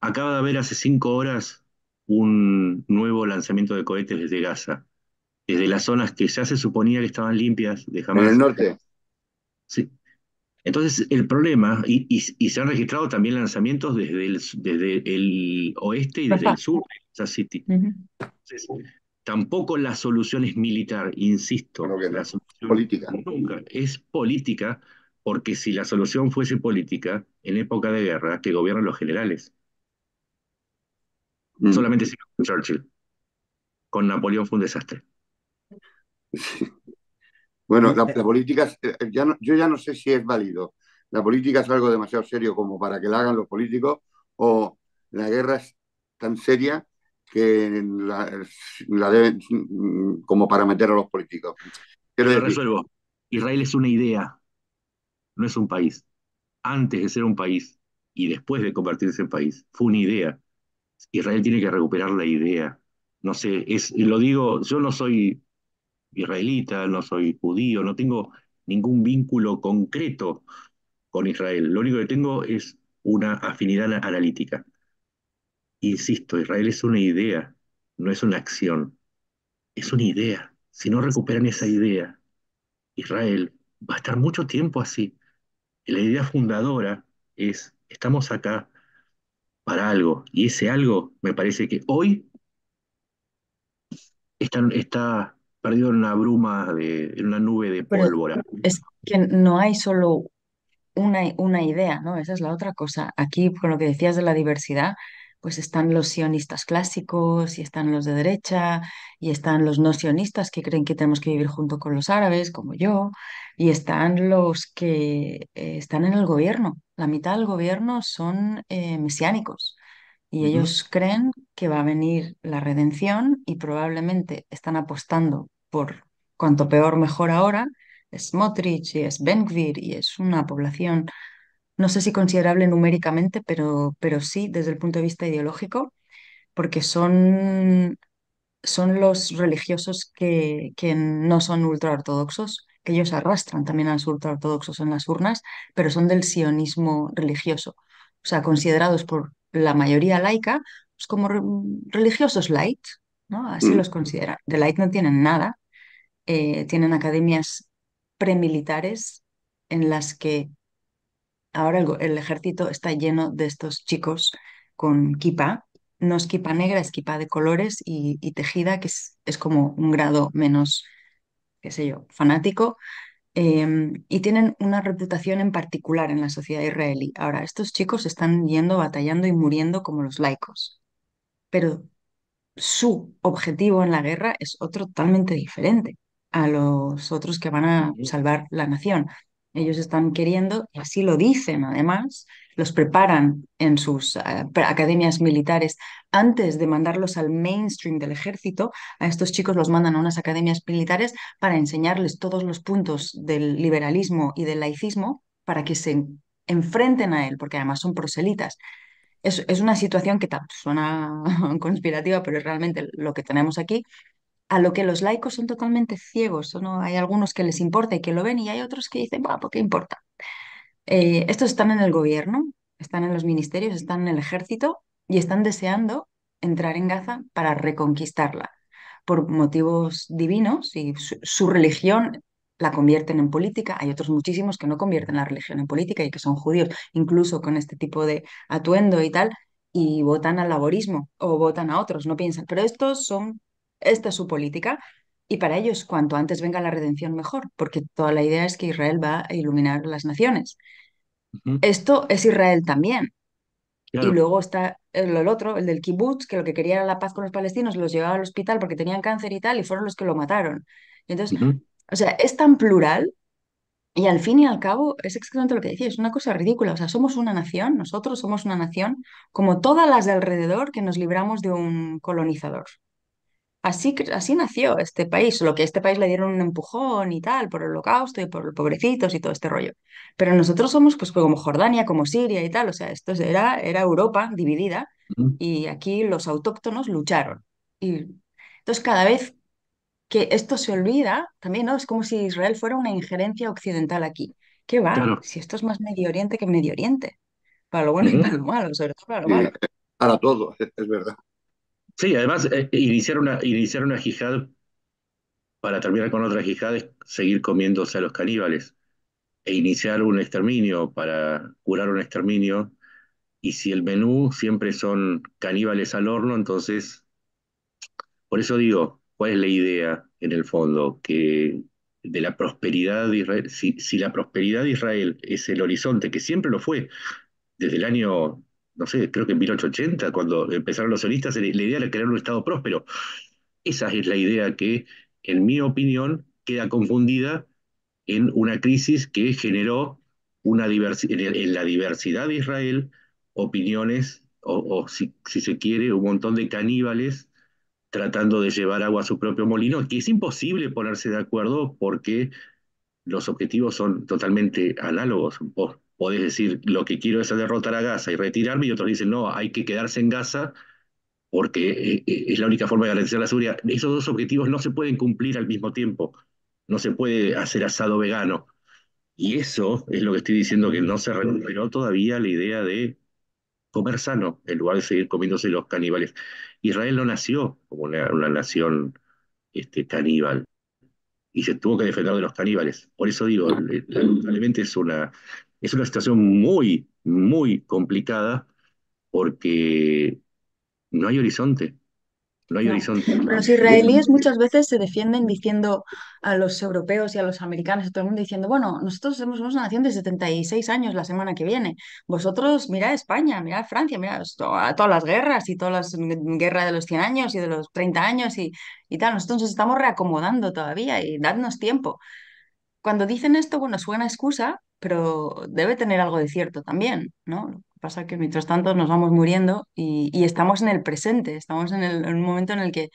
Acaba de haber hace cinco horas un nuevo lanzamiento de cohetes desde Gaza, desde las zonas que ya se suponía que estaban limpias de En el norte. Sí. Entonces, el problema, y, se han registrado también lanzamientos desde el, oeste y desde el sur de City. tampoco la solución es militar, insisto. la solución política. Nunca es política, porque si la solución fuese política, en época de guerra, que gobiernan los generales. Mm. Solamente si con Churchill. Con Napoleón fue un desastre. Bueno, la, eh, política, eh, ya yo ya no sé si es válido. La política es algo demasiado serio como para que la hagan los políticos o la guerra es tan seria que la, deben mm, como para meter a los políticos. Quiero Lo resuelvo. Israel es una idea, no es un país. Antes de ser un país y después de convertirse en país, fue una idea. Israel tiene que recuperar la idea. No sé, es, lo digo, yo no soy israelita, no soy judío, no tengo ningún vínculo concreto con Israel. Lo único que tengo es una afinidad analítica. Insisto, Israel es una idea, no es una acción, es una idea. Si no recuperan esa idea, Israel va a estar mucho tiempo así. La idea fundadora es, estamos acá, para algo. Y ese algo me parece que hoy está, está perdido en una bruma, de, en una nube de pólvora. es que no hay solo una, una idea, ¿no? Esa es la otra cosa. Aquí, con lo que decías de la diversidad, pues están los sionistas clásicos y están los de derecha y están los no sionistas que creen que tenemos que vivir junto con los árabes, como yo, y están los que eh, están en el gobierno. La mitad del gobierno son eh, mesiánicos y ellos creen que va a venir la redención y probablemente están apostando por cuanto peor mejor ahora. Es Motrich y es Benkvir y es una población no sé si considerable numéricamente, pero, pero sí desde el punto de vista ideológico, porque son, son los religiosos que, que no son ultraortodoxos, que ellos arrastran también a los ultraortodoxos en las urnas, pero son del sionismo religioso, o sea, considerados por la mayoría laica pues como religiosos light, ¿no? Así mm. los consideran. De light no tienen nada, eh, tienen academias premilitares en las que ahora el, ejército está lleno de estos chicos con kipa. No es kipa negra, es kipa de colores y, tejida, que es, como un grado menos, qué sé yo, fanático. Em, y tienen una reputación en particular en la sociedad israelí. Ahora, estos chicos están yendo, batallando y muriendo como los laicos. Pero su objetivo en la guerra es otro totalmente diferente a los otros que van a salvar la nación ellos están queriendo, y así lo dicen además, los preparan en sus eh, academias militares. Antes de mandarlos al mainstream del ejército, a estos chicos los mandan a unas academias militares para enseñarles todos los puntos del liberalismo y del laicismo para que se enfrenten a él, porque además son proselitas. es una situación que suena conspirativa, pero es realmente lo que tenemos aquí a lo que los laicos son totalmente ciegos. O no, hay algunos que les importa y que lo ven y hay otros que dicen, ¿por qué importa? Eh, estos están en el gobierno, están en los ministerios, están en el ejército y están deseando entrar en Gaza para reconquistarla por motivos divinos y su religión la convierten en política. Hay otros muchísimos que no convierten la religión en política y que son judíos, incluso con este tipo de atuendo y tal, y votan al laborismo o votan a otros, no piensan. Pero estos son esta es su política, y para ellos, cuanto antes venga la redención, mejor, porque toda la idea es que Israel va a iluminar las naciones. Esto es Israel también. Y luego está el, otro, el del kibbutz, que lo que quería era la paz con los palestinos, los llevaba al hospital porque tenían cáncer y tal, y fueron los que lo mataron. entonces, o sea, es tan plural y al fin y al cabo es exactamente lo que decía, es una cosa ridícula. O sea, somos una nación, nosotros somos una nación, como todas las de alrededor que nos libramos de un colonizador así, nació este país, lo que a este país le dieron un empujón y tal, por el holocausto y por los pobrecitos y todo este rollo. Pero nosotros somos pues como Jordania, como Siria y tal, o sea, esto era, era Europa dividida y aquí los autóctonos lucharon. Y entonces cada vez que esto se olvida, también ¿no? es como si Israel fuera una injerencia occidental aquí. ¿Qué va? Si esto es más Medio Oriente que Medio Oriente. Para lo bueno y para lo malo, sobre todo para lo malo. para todo, es verdad. Sí, además, eh, iniciar, una, iniciar para terminar con otra jihad es seguir comiéndose a los caníbales e iniciar un exterminio para curar un exterminio. Y si el menú siempre son caníbales al horno, entonces, por eso digo, ¿cuál es la idea en el fondo? Que de la prosperidad de Israel, si, si la prosperidad de Israel es el horizonte, que siempre lo fue, desde el año no sé, creo que en 1880, cuando empezaron los solistas, la idea era crear un Estado próspero. Esa es la idea que, en mi opinión, queda confundida en una crisis que generó una en, la diversidad de Israel opiniones, o, si, se quiere, un montón de caníbales tratando de llevar agua a su propio molino, que es imposible ponerse de acuerdo porque los objetivos son totalmente análogos podés decir, lo que quiero es derrotar a Gaza y retirarme, y otros dicen, no, hay que quedarse en Gaza porque eh, eh, es la única forma de garantizar la seguridad. Esos dos objetivos no se pueden cumplir al mismo tiempo, no se puede hacer asado vegano. Y eso es lo que estoy diciendo, que no se recuperó todavía la idea de comer sano en lugar de seguir comiéndose los caníbales. Israel no nació como una, nación este, caníbal y se tuvo que defender de los caníbales. Por eso digo, eh, lamentablemente es una es una situación muy, muy complicada porque no hay horizonte. No hay horizonte. Los israelíes muchas veces se defienden diciendo a los europeos y a los americanos, a todo el mundo diciendo, bueno, nosotros somos una nación de 76 años la semana que viene. Vosotros mirad España, mirad Francia, mirad todas las guerras y todas las guerras de los 100 años y de los 30 años y, y tal. Nosotros nos estamos reacomodando todavía y dadnos tiempo. Cuando dicen esto, bueno, suena excusa, pero debe tener algo de cierto también, ¿no? Lo que pasa es que mientras tanto nos vamos muriendo y, estamos en el presente, estamos en, el, un momento en el que,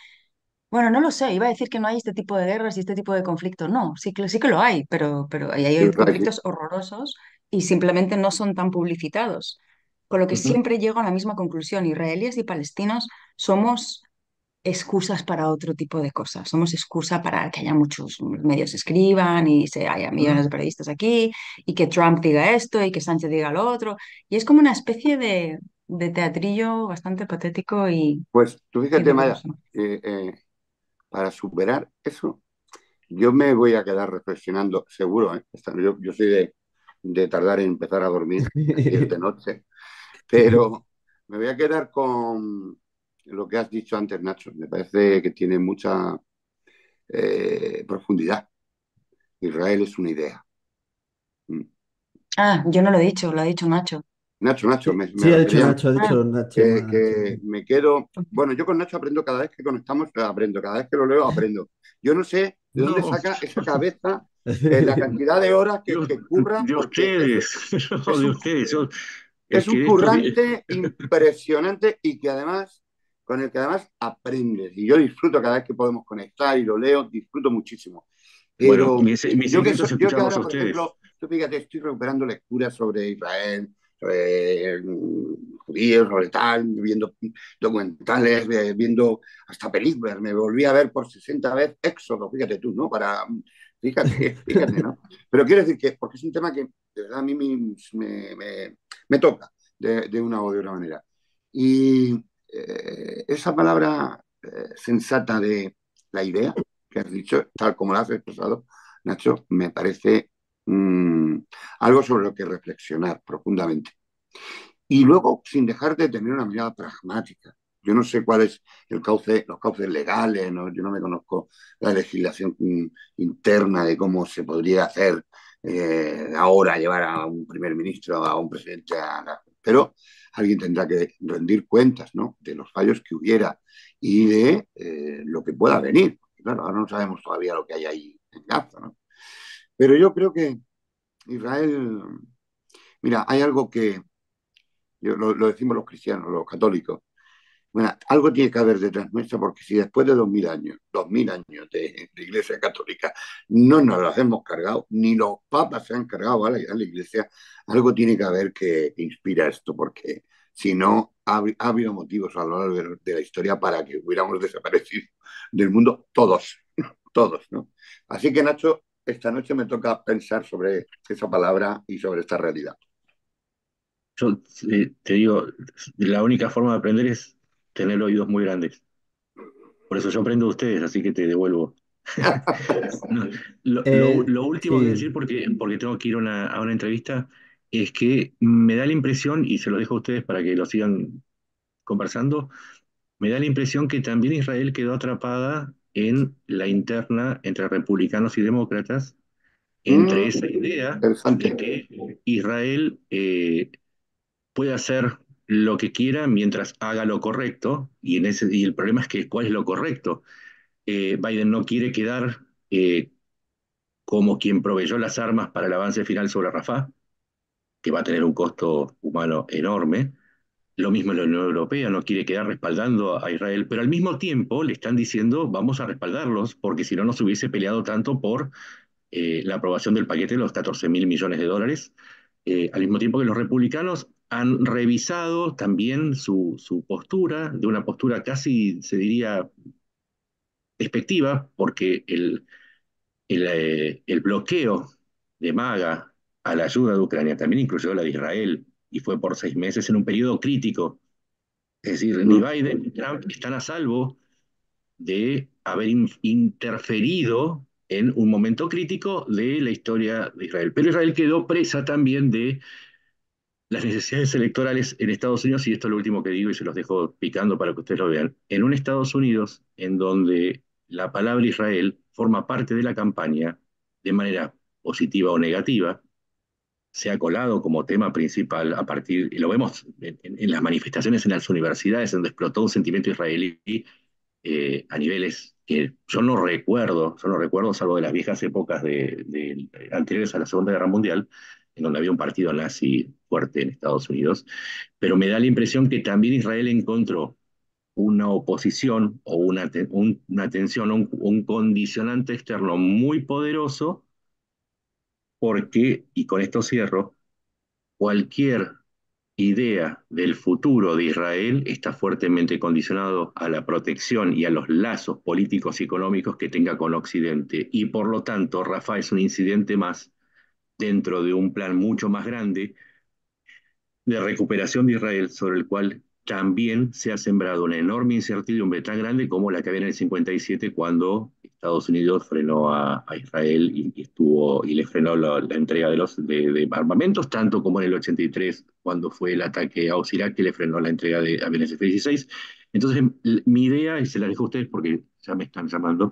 bueno, no lo sé, iba a decir que no hay este tipo de guerras y este tipo de conflictos, no, sí que, sí que lo hay, pero, pero hay, hay conflictos horrorosos y simplemente no son tan publicitados. Con lo que siempre llego a la misma conclusión, israelíes y palestinos somos excusas para otro tipo de cosas. Somos excusa para que haya muchos medios escriban y se haya millones de periodistas aquí y que Trump diga esto y que Sánchez diga lo otro. Y es como una especie de, teatrillo bastante patético y... Pues tú fíjate, Maya, eh, eh, para superar eso, yo me voy a quedar reflexionando, seguro, ¿eh? yo, soy de, de, tardar en empezar a dormir de noche, pero me voy a quedar con lo que has dicho antes, Nacho. Me parece que tiene mucha eh, profundidad. Israel es una idea. Mm. Ah, yo no lo he dicho, lo ha dicho Nacho. Nacho, Nacho, me, ha Nacho, ha dicho ah. Nacho. Que, me quedo. Bueno, yo con Nacho aprendo cada vez que conectamos, eh, aprendo, cada vez que lo leo, aprendo. Yo no sé de dónde saca esa cabeza, eh, la cantidad de horas que, cubra. De ustedes, es, un currante impresionante y que además con el que además aprendes. Y yo disfruto cada vez que podemos conectar y lo leo, disfruto muchísimo. Pero yo que, yo que ahora, por ejemplo, yo fíjate, estoy recuperando lecturas sobre Israel, sobre eh, judíos, sobre tal, viendo documentales, eh, viendo hasta películas. Me volví a ver por 60 veces Éxodo, fíjate tú, ¿no? Para, fíjate, fíjate, ¿no? Pero quiero decir que, porque es un tema que de verdad a mí me, me, toca de, de una o de otra manera. Y, eh, esa palabra eh, sensata de la idea que has dicho, tal como la has expresado, Nacho, me parece mm, algo sobre lo que reflexionar profundamente. Y luego, sin dejar de tener una mirada pragmática. Yo no sé cuál es el cauce, los cauces legales, yo no me conozco la legislación mm, interna de cómo se podría hacer eh, ahora llevar a un primer ministro, a un presidente, pero alguien tendrá que rendir cuentas ¿no? de los fallos que hubiera y de eh, lo que pueda venir. claro, ahora no sabemos todavía lo que hay ahí en Gaza. ¿no? Pero yo creo que Israel, mira, hay algo que yo, lo decimos los cristianos, los católicos, bueno, algo tiene que haber detrás nuestra, porque si después de dos mil años, dos mil años de, Iglesia Católica, no nos las hemos cargado, ni los papas se han cargado a la, la Iglesia, algo tiene que haber que, inspira esto, porque si no, ha, habido motivos a lo largo de, la historia para que hubiéramos desaparecido del mundo todos, todos, ¿no? Así que, Nacho, esta noche me toca pensar sobre esa palabra y sobre esta realidad. Yo eh, te digo, la única forma de aprender es tener oídos muy grandes. Por eso yo aprendo de ustedes, así que te devuelvo. Eh, lo, último que eh. decir, porque, porque tengo que ir a una entrevista, es que me da la impresión, y se lo dejo a ustedes para que lo sigan conversando, me da la impresión que también Israel quedó atrapada en la interna entre republicanos y demócratas, entre mm. esa idea de que Israel eh, puede hacer lo que quiera mientras haga lo correcto, y, ese, y el problema es que cuál es lo correcto. Eh, Biden no quiere quedar eh, como quien proveyó las armas para el avance final sobre Rafah, que va a tener un costo humano enorme. Lo mismo en la Unión Europea no quiere quedar respaldando a Israel, pero al mismo tiempo le están diciendo vamos a respaldarlos, porque si no nos hubiese peleado tanto por eh, la aprobación del paquete de los 14 mil millones de dólares eh, al mismo tiempo que los republicanos han revisado también su, su, postura, de una postura casi, se diría, despectiva, porque el, eh, el, bloqueo de Maga a la ayuda de Ucrania también incluyó la de Israel, y fue por seis meses en un periodo crítico. Es decir, ni mm. Biden ni Trump están a salvo de haber interferido en un momento crítico de la historia de Israel. Pero Israel quedó presa también de las necesidades electorales en Estados Unidos, y esto es lo último que digo y se los dejo picando para que ustedes lo vean, en un Estados Unidos en donde la palabra Israel forma parte de la campaña de manera positiva o negativa, se ha colado como tema principal a partir, y lo vemos en, las manifestaciones en las universidades, donde explotó un sentimiento israelí eh, a niveles que yo no recuerdo, yo no recuerdo, salvo de las viejas épocas de, anteriores a la Segunda Guerra Mundial, en donde había un partido nazi fuerte en Estados Unidos, pero me da la impresión que también Israel encontró una oposición o una, una tensión, un, un condicionante externo muy poderoso, porque, y con esto cierro, cualquier idea del futuro de Israel está fuertemente condicionado a la protección y a los lazos políticos y económicos que tenga con Occidente. Y por lo tanto, Rafa es un incidente más dentro de un plan mucho más grande de recuperación de Israel sobre el cual también se ha sembrado una enorme incertidumbre tan grande como la que había en el 57 cuando Estados Unidos frenó a, Israel y, estuvo y le frenó la, entrega de los de, armamentos, tanto como en el 83 cuando fue el ataque a Osirak que le frenó la entrega de aviones F-16. Entonces, mi idea, y se la dejo a ustedes porque ya me están llamando,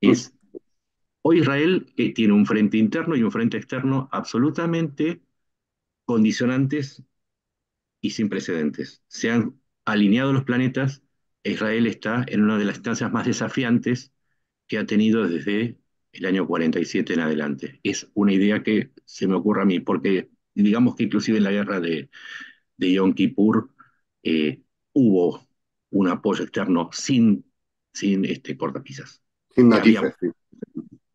es hoy Israel eh, tiene un frente interno y un frente externo absolutamente condicionantes y sin precedentes. Se han alineado los planetas, Israel está en una de las instancias más desafiantes que ha tenido desde el año 47 en adelante. Es una idea que se me ocurre a mí, porque digamos que inclusive en la guerra de, de Yom Kippur eh, hubo un apoyo externo sin, sin este, cortapisas. Sin matices,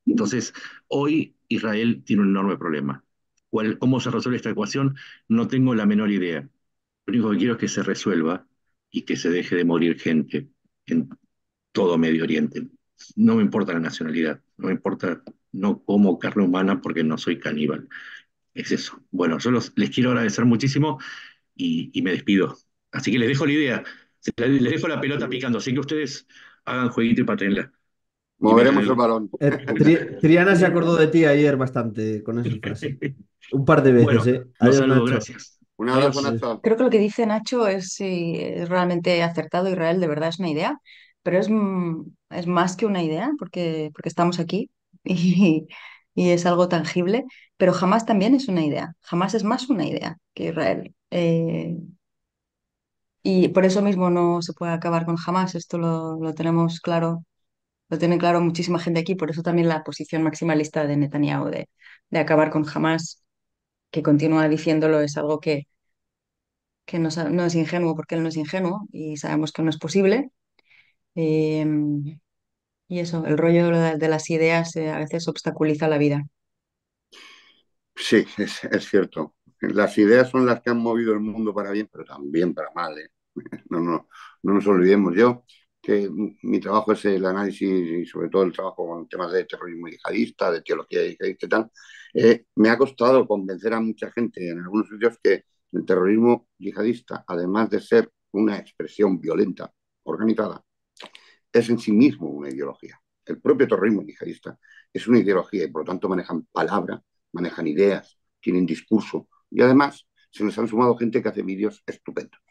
Entonces, hoy Israel tiene un enorme problema. ¿Cuál, ¿Cómo se resuelve esta ecuación? No tengo la menor idea. Lo único que quiero es que se resuelva y que se deje de morir gente en todo Medio Oriente. No me importa la nacionalidad, no me importa, no como carne humana porque no soy caníbal. Es eso. Bueno, yo les quiero agradecer muchísimo y, me despido. Así que les dejo la idea, les dejo la pelota picando, así que ustedes hagan jueguito y patenla. Moveremos el balón. Eh, Triana se acordó de ti ayer bastante con esa Un par de veces. eh. Adiós, saludo, gracias. Creo que lo que dice Nacho es, si es realmente acertado. Israel de verdad es una idea, pero es, mm, más que una idea porque, estamos aquí y, es algo tangible, pero jamás también es una idea. Jamás es más una idea que Israel. Eh, y por eso mismo no se puede acabar con jamás. Esto lo, tenemos claro lo tiene claro muchísima gente aquí, por eso también la posición maximalista de Netanyahu de, de acabar con jamás que continúa diciéndolo es algo que, que no, es ingenuo porque él no es ingenuo y sabemos que no es posible. Em, y eso, el rollo de las ideas eh, a veces obstaculiza la vida. Sí, es, cierto. Las ideas son las que han movido el mundo para bien, pero también para mal. ¿eh? no, no nos olvidemos. Yo que mi trabajo es el análisis y sobre todo el trabajo con temas de terrorismo yihadista, de teología yihadista y tal, eh, me ha costado convencer a mucha gente en algunos sitios que el terrorismo yihadista, además de ser una expresión violenta, organizada, es en sí mismo una ideología. El propio terrorismo yihadista es una ideología y por lo tanto manejan palabras, manejan ideas, tienen discurso y además se nos han sumado gente que hace vídeos estupendos.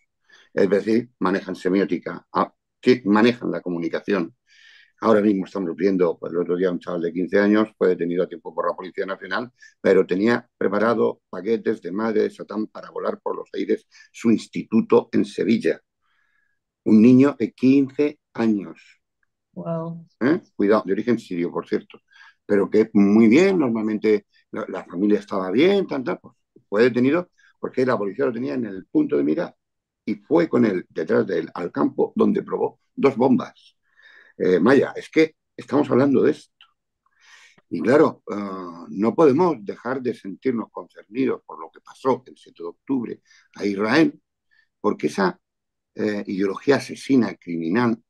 Es decir, manejan semiótica, que manejan la comunicación. Ahora mismo estamos viendo, pues, el otro día un chaval de 15 años fue detenido a tiempo por la Policía Nacional, pero tenía preparado paquetes de madre de Satán para volar por los aires su instituto en Sevilla. Un niño de 15 años. Wow. ¿Eh? Cuidado, de origen sirio, por cierto. Pero que muy bien, normalmente la, familia estaba bien, tanta pues, fue detenido porque la policía lo tenía en el punto de mira y fue con él detrás de él al campo donde probó dos bombas. Eh, Maya, es que estamos hablando de esto. Y claro, ah, no podemos dejar de sentirnos concernidos por lo que pasó el 7 de octubre a Israel, porque esa eh, ideología asesina, criminal,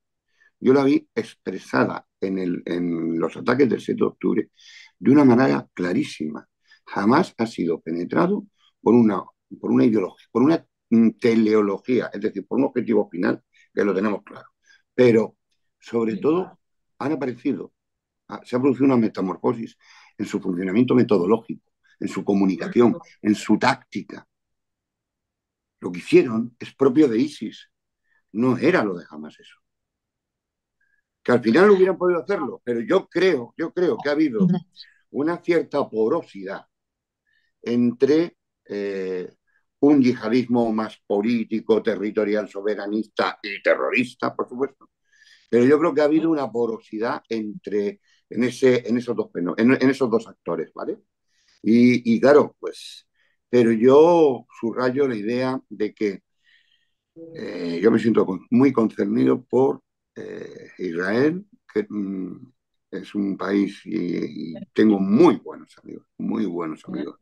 yo la vi expresada en, el, en los ataques del 7 de octubre de una manera clarísima. Jamás ha sido penetrado por una, por una ideología, por una teleología, es decir, por un objetivo final que lo tenemos claro. Pero, sobre todo, han aparecido, ah, se ha producido una metamorfosis en su funcionamiento metodológico, en su comunicación, en su táctica. Lo que hicieron es propio de ISIS, no era lo de jamás eso. Que al final hubieran podido hacerlo, pero yo creo, yo creo que ha habido una cierta porosidad entre eh, un yihadismo más político, territorial, soberanista y terrorista, por supuesto. Pero yo creo que ha habido una porosidad entre, en, ese, en, esos, dos, en, esos dos actores, ¿vale? Y, claro, pues, pero yo subrayo la idea de que eh, yo me siento muy concernido por eh, Israel, que mm, es un país y, tengo muy buenos amigos, muy buenos amigos,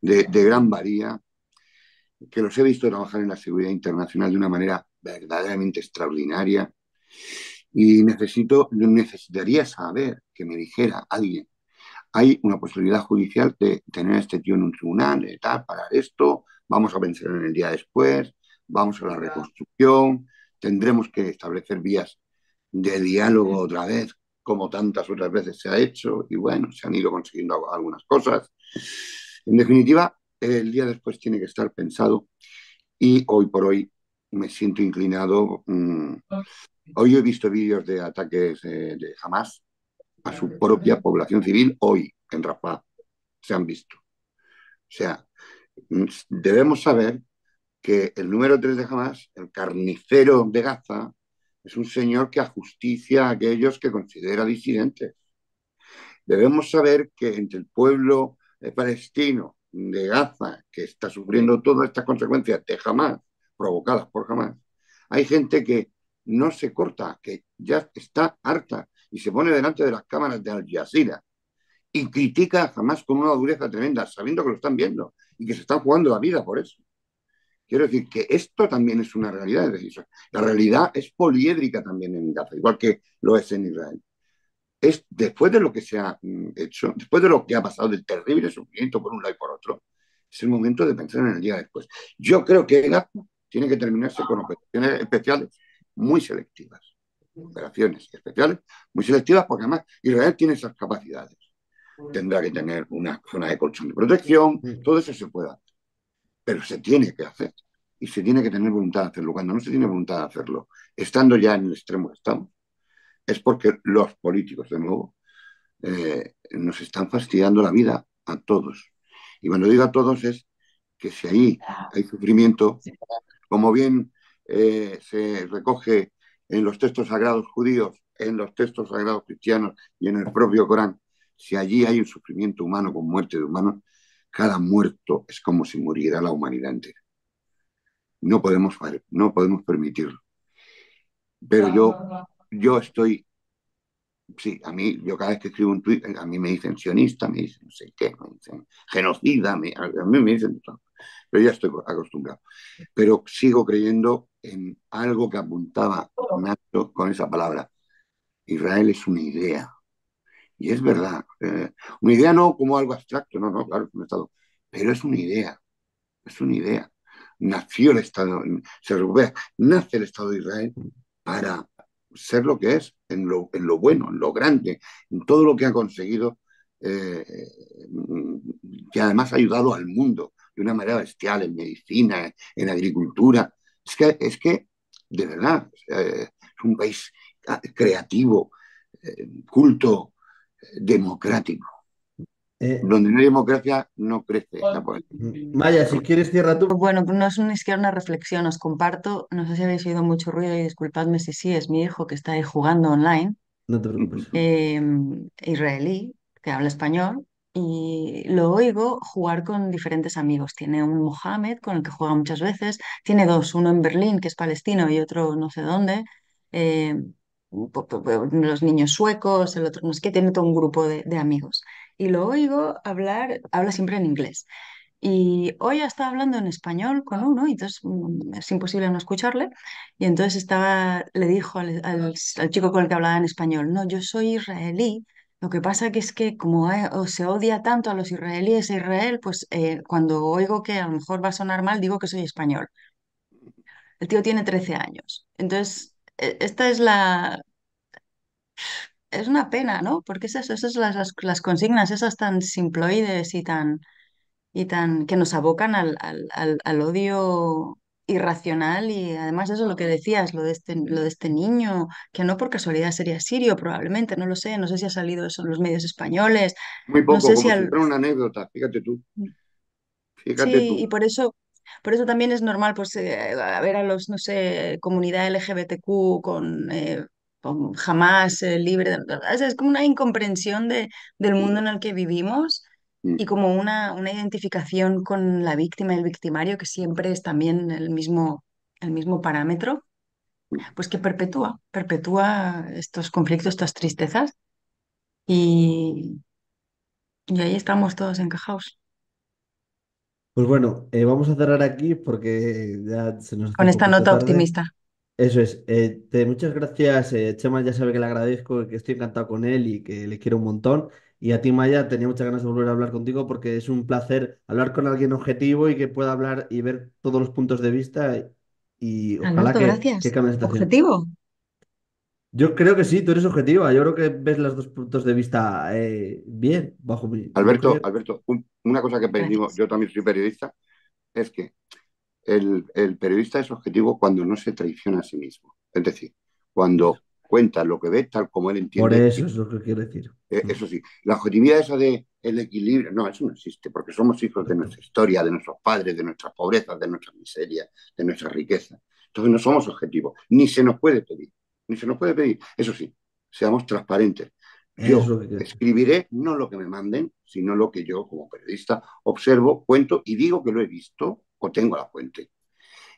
de, gran varía, que los he visto trabajar en la seguridad internacional de una manera verdaderamente extraordinaria. Y necesito, necesitaría saber que me dijera alguien, hay una posibilidad judicial de tener a este tío en un tribunal, de tal, para esto, vamos a vencer en el día después, vamos a la reconstrucción, tendremos que establecer vías de diálogo otra vez, como tantas otras veces se ha hecho, y bueno, se han ido consiguiendo algunas cosas. En definitiva, el día después tiene que estar pensado y hoy por hoy me siento inclinado. Mm, hoy he visto vídeos de ataques eh, de Hamas a su propia población civil, hoy en Rafah se han visto. O sea, mm, debemos saber que el número 3 de Hamas, el carnicero de Gaza, es un señor que ajusticia a aquellos que considera disidentes. Debemos saber que entre el pueblo palestino de Gaza, que está sufriendo todas estas consecuencias de jamás, provocadas por jamás, hay gente que no se corta, que ya está harta y se pone delante de las cámaras de Al Jazeera y critica jamás con una dureza tremenda, sabiendo que lo están viendo y que se están jugando la vida por eso. Quiero decir que esto también es una realidad. de la realidad es poliédrica también en Gaza, igual que lo es en Israel es después de lo que se ha mm, hecho, después de lo que ha pasado, del terrible sufrimiento por un lado y por otro, es el momento de pensar en el día después. Yo creo que el acto tiene que terminarse con operaciones especiales muy selectivas. Operaciones especiales muy selectivas porque además Israel tiene esas capacidades. Tendrá que tener una zona de colchón de protección, mm. todo eso se puede hacer. Pero se tiene que hacer y se tiene que tener voluntad de hacerlo. Cuando no se tiene voluntad de hacerlo, estando ya en el extremo que estamos, es porque los políticos, de nuevo, eh, nos están fastidiando la vida a todos. Y cuando digo a todos es que si ahí ah. hay sufrimiento, como bien eh, se recoge en los textos sagrados judíos, en los textos sagrados cristianos y en el propio Corán, si allí hay un sufrimiento humano con muerte de humanos, cada muerto es como si muriera la humanidad entera. No podemos, no podemos permitirlo. Pero yo yo estoy, sí, a mí, yo cada vez que escribo un tuit, a mí me dicen sionista, me dicen no sé qué, me dicen genocida, a mí me dicen Pero ya estoy acostumbrado. Pero sigo creyendo en algo que apuntaba con esa palabra. Israel es una idea. Y es verdad. Eh, una idea no como algo abstracto, no, no, claro, un Estado. Pero es una idea. Es una idea. Nació el Estado, se recupera, nace el Estado de Israel para ser lo que es, en lo, bueno, en lo grande, en todo lo que ha conseguido, eh, que además ha ayudado al mundo de una manera bestial, en medicina, en agricultura. Es que, es que de verdad, es un país ah, creativo, eh, culto, eh, democrático. Eh, Donde no hay democracia, no crece vaya, mm, si quieres, cierra tú. Pues bueno, no es ni siquiera una reflexión, os comparto. No sé si habéis oído mucho ruido y disculpadme si sí, es mi hijo que está ahí jugando online. No te preocupes. Eh, israelí, que habla español, y lo oigo jugar con diferentes amigos. Tiene un Mohamed con el que juega muchas veces, tiene dos, uno en Berlín, que es palestino, y otro no sé dónde, eh, los niños suecos, el otro no sé qué, tiene todo un grupo de, de amigos y lo oigo hablar, habla siempre en inglés. Y hoy estaba hablando en español con uno, y entonces mm, es imposible no escucharle. Y entonces estaba, le dijo al, chico con el que hablaba en español, no, yo soy israelí, lo que pasa que es que como se odia tanto a los israelíes a e Israel, pues eh, cuando oigo que a lo mejor va a sonar mal, digo que soy español. El tío tiene 13 años. Entonces, e, esta es la es una pena, ¿no? Porque esas son las, consignas, esas tan simploides y tan, y tan que nos abocan al, al, odio irracional y además eso es lo que decías, lo de, este, lo de este niño, que no por casualidad sería sirio probablemente, no lo sé, no sé si ha salido eso en los medios españoles. Muy poco, no sé si una anécdota, fíjate tú. Mm. sí, y por eso, por eso también es normal pues eh, ver a los, no sé, comunidad LGBTQ con eh, jamás eh, libre. De, es como una incomprensión de, del mundo en el que vivimos mm. y como una, una identificación con la víctima y el victimario, que siempre es también el mismo, el mismo parámetro, mm. pues que perpetúa, perpetúa estos conflictos, estas tristezas. Y, y ahí estamos todos encajados. Pues bueno, eh, vamos a cerrar aquí porque ya se nos... Con esta nota optimista. Eso es. Eh, muchas gracias, eh, Chema. Ya sabe que le agradezco, que estoy encantado con él y que le quiero un montón. Y a ti, Maya, tenía muchas ganas de volver a hablar contigo porque es un placer hablar con alguien objetivo y que pueda hablar y ver todos los puntos de vista. Y Alberto, que, gracias. ¿Objetivo? Yo creo que sí, tú eres objetiva. Yo creo que ves los dos puntos de vista eh, bien, bajo mi. Alberto, Alberto, una cosa que pedimos, yo también soy periodista, es que el, periodista es objetivo cuando no se traiciona a sí mismo. Es decir, cuando cuenta lo que ve tal como él entiende. Por eso es lo que quiere decir. Eh, eso sí, la objetividad esa de el equilibrio, no, eso no existe, porque somos hijos de nuestra historia, de nuestros padres, de nuestras pobrezas, de nuestras miserias, de nuestra riqueza. Entonces no somos objetivos, ni se nos puede pedir, ni se nos puede pedir. Eso sí, seamos transparentes. Yo escribiré no lo que me manden, sino lo que yo como periodista observo, cuento y digo que lo he visto o pues tengo la fuente.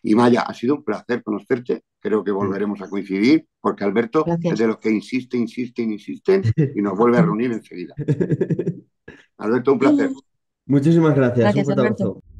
Y Maya, ha sido un placer conocerte. Creo que volveremos a coincidir porque Alberto es de los que insiste, insiste, insiste y nos vuelve a reunir enseguida. Alberto, un placer. Muchísimas gracias. un fuerte abrazo.